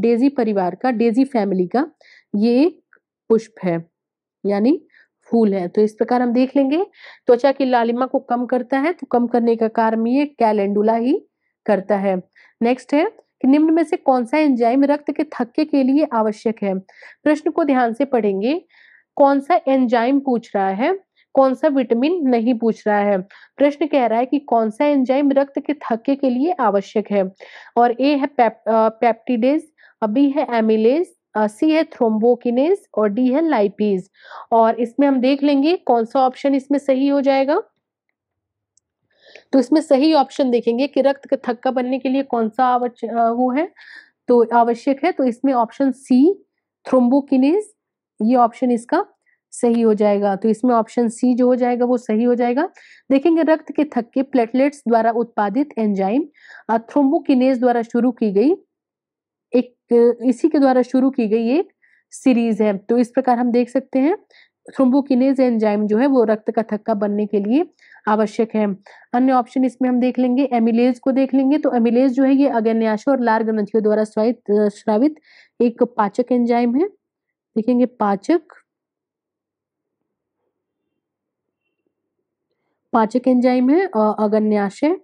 डेजी परिवार का डेजी फैमिली का ये पुष्प है यानी फूल है तो इस प्रकार हम देख लेंगे त्वचा की लालिमा को कम करता है तो कम करने का कारण ये कैलेंडुला ही करता है नेक्स्ट है कि निम्न में से कौन सा एंजाइम रक्त के थक्के के लिए आवश्यक है प्रश्न को ध्यान से पढ़ेंगे कौन सा एंजाइम पूछ रहा है कौन सा विटामिन नहीं पूछ रहा है प्रश्न कह रहा है कि कौन सा एंजाइम रक्त के थक्के के लिए आवश्यक है और ए है पेप, पेप्टिडेज और बी है एमिलेज सी है थ्रोम्बोकिनेज और डी है लाइपीज और इसमें हम देख लेंगे कौन सा ऑप्शन इसमें सही हो जाएगा तो इसमें सही ऑप्शन देखेंगे कि रक्त थक्का बनने के लिए कौन सा वो है तो आवश्यक है तो इसमें ऑप्शन सी थ्रोम्बोकिनेज ये ऑप्शन इसका सही हो जाएगा तो इसमें ऑप्शन सी जो हो जाएगा वो सही हो जाएगा देखेंगे रक्त के थक्के प्लेटलेट्स द्वारा उत्पादित एंजाइम थ्रोम्बोकिनेज द्वारा शुरू की गई एक इसी के द्वारा शुरू की गई एक सीरीज है तो इस प्रकार हम देख सकते हैं थ्रोम्बोकिनेज एंजाइम जो है वो रक्त का थक्का बनने के लिए आवश्यक है अन्य ऑप्शन इसमें हम देख लेंगे एमिलेज को देख लेंगे तो एमिलेज जो है ये अगन्याशो और लार ग्रंथियों द्वारा स्वायत श्रावित एक पाचक एंजाइम है देखेंगे पाचक पाचक एंजाइम है अगन्याशय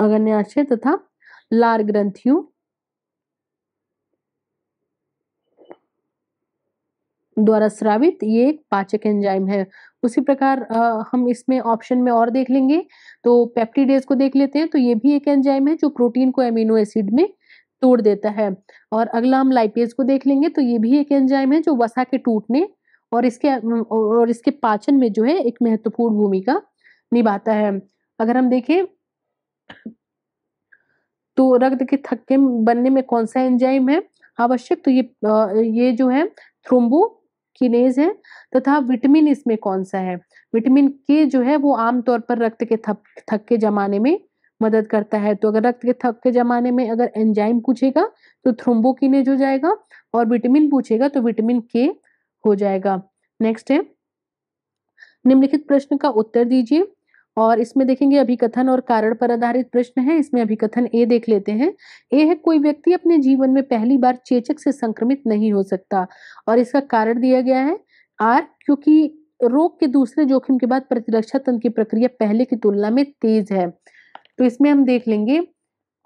अगण्याशय तथा लार ग्रंथियों द्वारा स्रावित ये एक पाचक एंजाइम है उसी प्रकार आ, हम इसमें ऑप्शन में और देख लेंगे तो पेप्टीडेज को देख लेते हैं तो ये भी एक एंजाइम है जो प्रोटीन को एमिनो एसिड में तोड़ देता है और अगला हम लाइपेज को देख लेंगे तो ये भी एक एंजाइम है जो वसा के टूटने और इसके और इसके पाचन में जो है एक महत्वपूर्ण भूमिका निभाता है अगर हम देखें तो रक्त के थक्के बनने में कौन सा एंजाइम है आवश्यक तो ये ये जो है थ्रोम्बो किनेज है तथा विटामिन इसमें कौन सा है विटामिन के जो है वो आमतौर पर रक्त के थक्के जमाने में मदद करता है तो अगर रक्त के थक्के जमाने में अगर एंजाइम पूछेगा तो थ्रोम्बोकिनेज हो जाएगा और विटामिन पूछेगा तो विटामिन के हो जाएगा नेक्स्ट है निम्नलिखित प्रश्न का उत्तर दीजिए और इसमें देखेंगे अभिकथन और कारण पर आधारित प्रश्न है इसमें अभिकथन ए देख लेते हैं ए है कोई व्यक्ति अपने जीवन में पहली बार चेचक से संक्रमित नहीं हो सकता और इसका कारण दिया गया है आर क्योंकि रोग के दूसरे जोखिम के बाद प्रतिरक्षा तंत्र की प्रक्रिया पहले की तुलना में तेज है तो इसमें हम देख लेंगे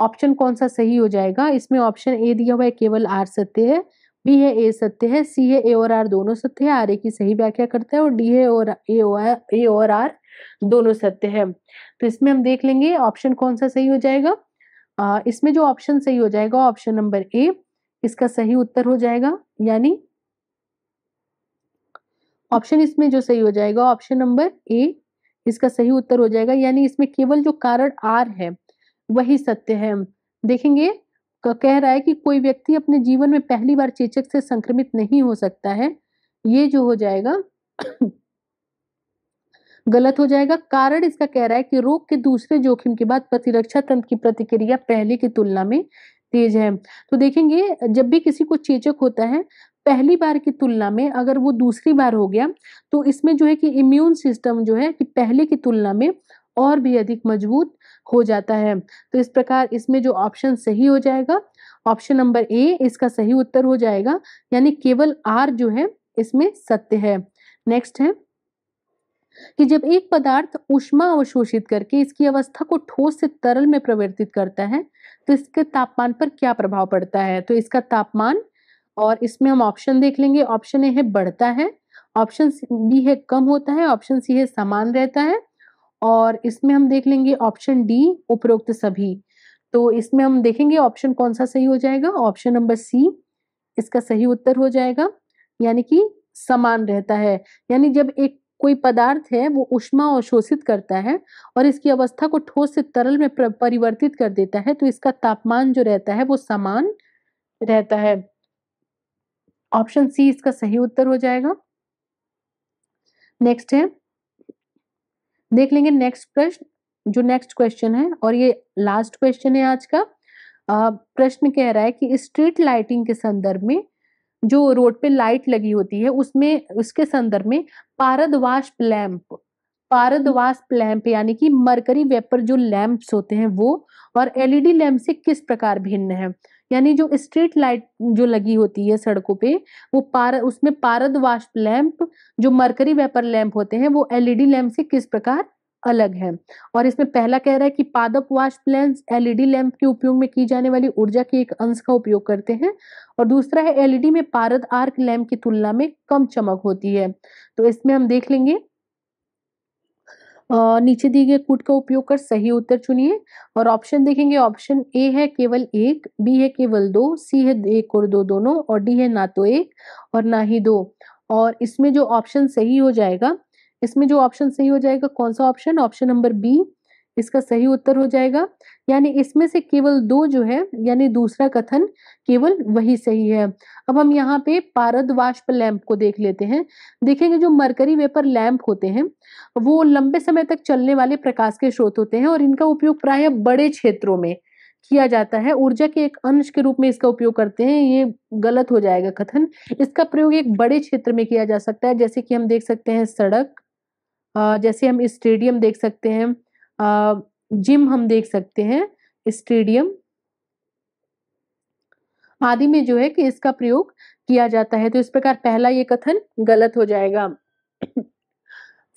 ऑप्शन कौन सा सही हो जाएगा इसमें ऑप्शन ए दिया हुआ है केवल आर सत्य है बी है ए सत्य है सी है ए और आर दोनों सत्य है आर ए की सही व्याख्या करता है और डी है और ए और ए और आर दोनों सत्य है तो इसमें हम देख लेंगे ऑप्शन कौन सा सही हो जाएगा आ, इसमें जो ऑप्शन सही हो जाएगा ऑप्शन नंबर ए इसका सही उत्तर हो जाएगा यानी ऑप्शन इसमें जो सही हो जाएगा ऑप्शन नंबर ए इसका सही उत्तर हो जाएगा यानी इसमें केवल जो कारण आर है वही सत्य है देखेंगे कह रहा है कि कोई व्यक्ति अपने जीवन में पहली बार चेचक से संक्रमित नहीं हो सकता है ये जो हो जाएगा गलत हो जाएगा कारण इसका कह रहा है कि रोग के दूसरे जोखिम के बाद प्रतिरक्षा तंत्र की प्रतिक्रिया पहले की तुलना में तेज है तो देखेंगे जब भी किसी को चेचक होता है पहली बार की तुलना में अगर वो दूसरी बार हो गया तो इसमें जो है कि इम्यून सिस्टम जो है कि पहले की तुलना में और भी अधिक मजबूत हो जाता है तो इस प्रकार इसमें जो ऑप्शन सही हो जाएगा ऑप्शन नंबर ए इसका सही उत्तर हो जाएगा यानी केवल आर जो है इसमें सत्य है नेक्स्ट है कि जब एक पदार्थ ऊष्मा अवशोषित करके इसकी अवस्था को ठोस से तरल में परिवर्तित करता है तो इसके तापमान पर क्या प्रभाव पड़ता है तो इसका तापमान और इसमें हम ऑप्शन देख लेंगे ऑप्शन ए है बढ़ता है ऑप्शन बी है कम होता है ऑप्शन सी है समान रहता है और इसमें हम देख लेंगे ऑप्शन डी उपरोक्त सभी तो इसमें हम देखेंगे ऑप्शन कौन सा सही हो जाएगा ऑप्शन नंबर सी इसका सही उत्तर हो जाएगा यानी कि समान रहता है यानी जब एक कोई पदार्थ है वो उष्मा अवशोषित करता है और इसकी अवस्था को ठोस से तरल में परिवर्तित कर देता है तो इसका तापमान जो रहता है वो समान रहता है ऑप्शन सी इसका सही उत्तर हो जाएगा नेक्स्ट है देख लेंगे नेक्स्ट प्रश्न जो नेक्स्ट क्वेश्चन है और ये लास्ट क्वेश्चन है आज का प्रश्न कह रहा है कि स्ट्रीट लाइटिंग के संदर्भ में जो रोड पे लाइट लगी होती है उसमें उसके संदर्भ में पारदवाश लैम्प लैंप पारद लैंप यानी कि मरकरी वेपर जो लैंप्स होते हैं वो और एलईडी लैंप से किस प्रकार भिन्न है यानी जो स्ट्रीट लाइट जो लगी होती है सड़कों पे वो पार उसमें पारद वाष्प लैंप जो मरकरी वेपर लैंप होते हैं वो एलईडी लैंप से किस प्रकार अलग है और इसमें पहला कह रहा है कि पादप वाश प्लेन्स एलईडी लैंप के उपयोग में की जाने वाली ऊर्जा के एक अंश का उपयोग करते हैं और दूसरा है एलईडी में पारद आर्क लैंप की तुलना में कम चमक होती है तो इसमें हम देख लेंगे आ, नीचे दिए गए कूट का उपयोग कर सही उत्तर चुनिए और ऑप्शन देखेंगे ऑप्शन ए है केवल एक बी है केवल दो सी है एक और दो दोनों और डी है ना तो एक और ना ही दो और इसमें जो ऑप्शन सही हो जाएगा इसमें जो ऑप्शन सही हो जाएगा कौन सा ऑप्शन ऑप्शन नंबर बी इसका सही उत्तर हो जाएगा यानी इसमें से केवल दो जो है यानी दूसरा कथन केवल वही सही है अब हम यहाँ पे पारद वाष्प लैंप को देख लेते हैं देखेंगे जो मरकरी वेपर लैंप होते हैं वो लंबे समय तक चलने वाले प्रकाश के स्रोत होते हैं और इनका उपयोग प्राय बड़े क्षेत्रों में किया जाता है ऊर्जा के एक अंश के रूप में इसका उपयोग करते हैं ये गलत हो जाएगा कथन इसका प्रयोग एक बड़े क्षेत्र में किया जा सकता है जैसे कि हम देख सकते हैं सड़क जैसे हम स्टेडियम देख सकते हैं जिम हम देख सकते हैं स्टेडियम आदि में जो है कि इसका प्रयोग किया जाता है तो इस प्रकार पहला ये कथन गलत हो जाएगा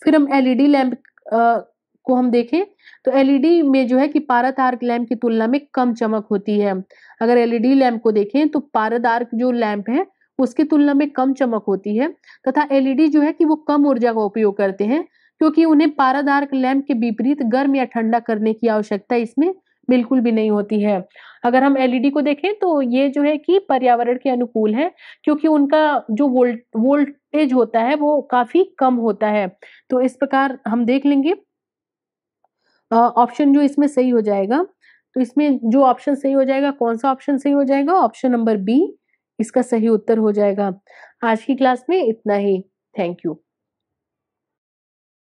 फिर हम एलईडी लैंप को हम देखें तो एलईडी में जो है कि पारद आर्क लैंप की तुलना में कम चमक होती है अगर एलईडी लैंप को देखें तो पारद आर्क जो लैंप है उसकी तुलना में कम चमक होती है तथा एलईडी जो है कि वो कम ऊर्जा का उपयोग करते हैं क्योंकि उन्हें पारादार लैम्प के विपरीत गर्म या ठंडा करने की आवश्यकता इसमें बिल्कुल भी नहीं होती है अगर हम एलईडी e को देखें तो ये जो है कि पर्यावरण के अनुकूल है क्योंकि उनका जो वोल्ट वोल्टेज होता है वो काफी कम होता है तो इस प्रकार हम देख लेंगे ऑप्शन जो इसमें सही हो जाएगा तो इसमें जो ऑप्शन सही हो जाएगा कौन सा ऑप्शन सही हो जाएगा ऑप्शन नंबर बी इसका सही उत्तर हो जाएगा आज की क्लास में इतना ही थैंक यू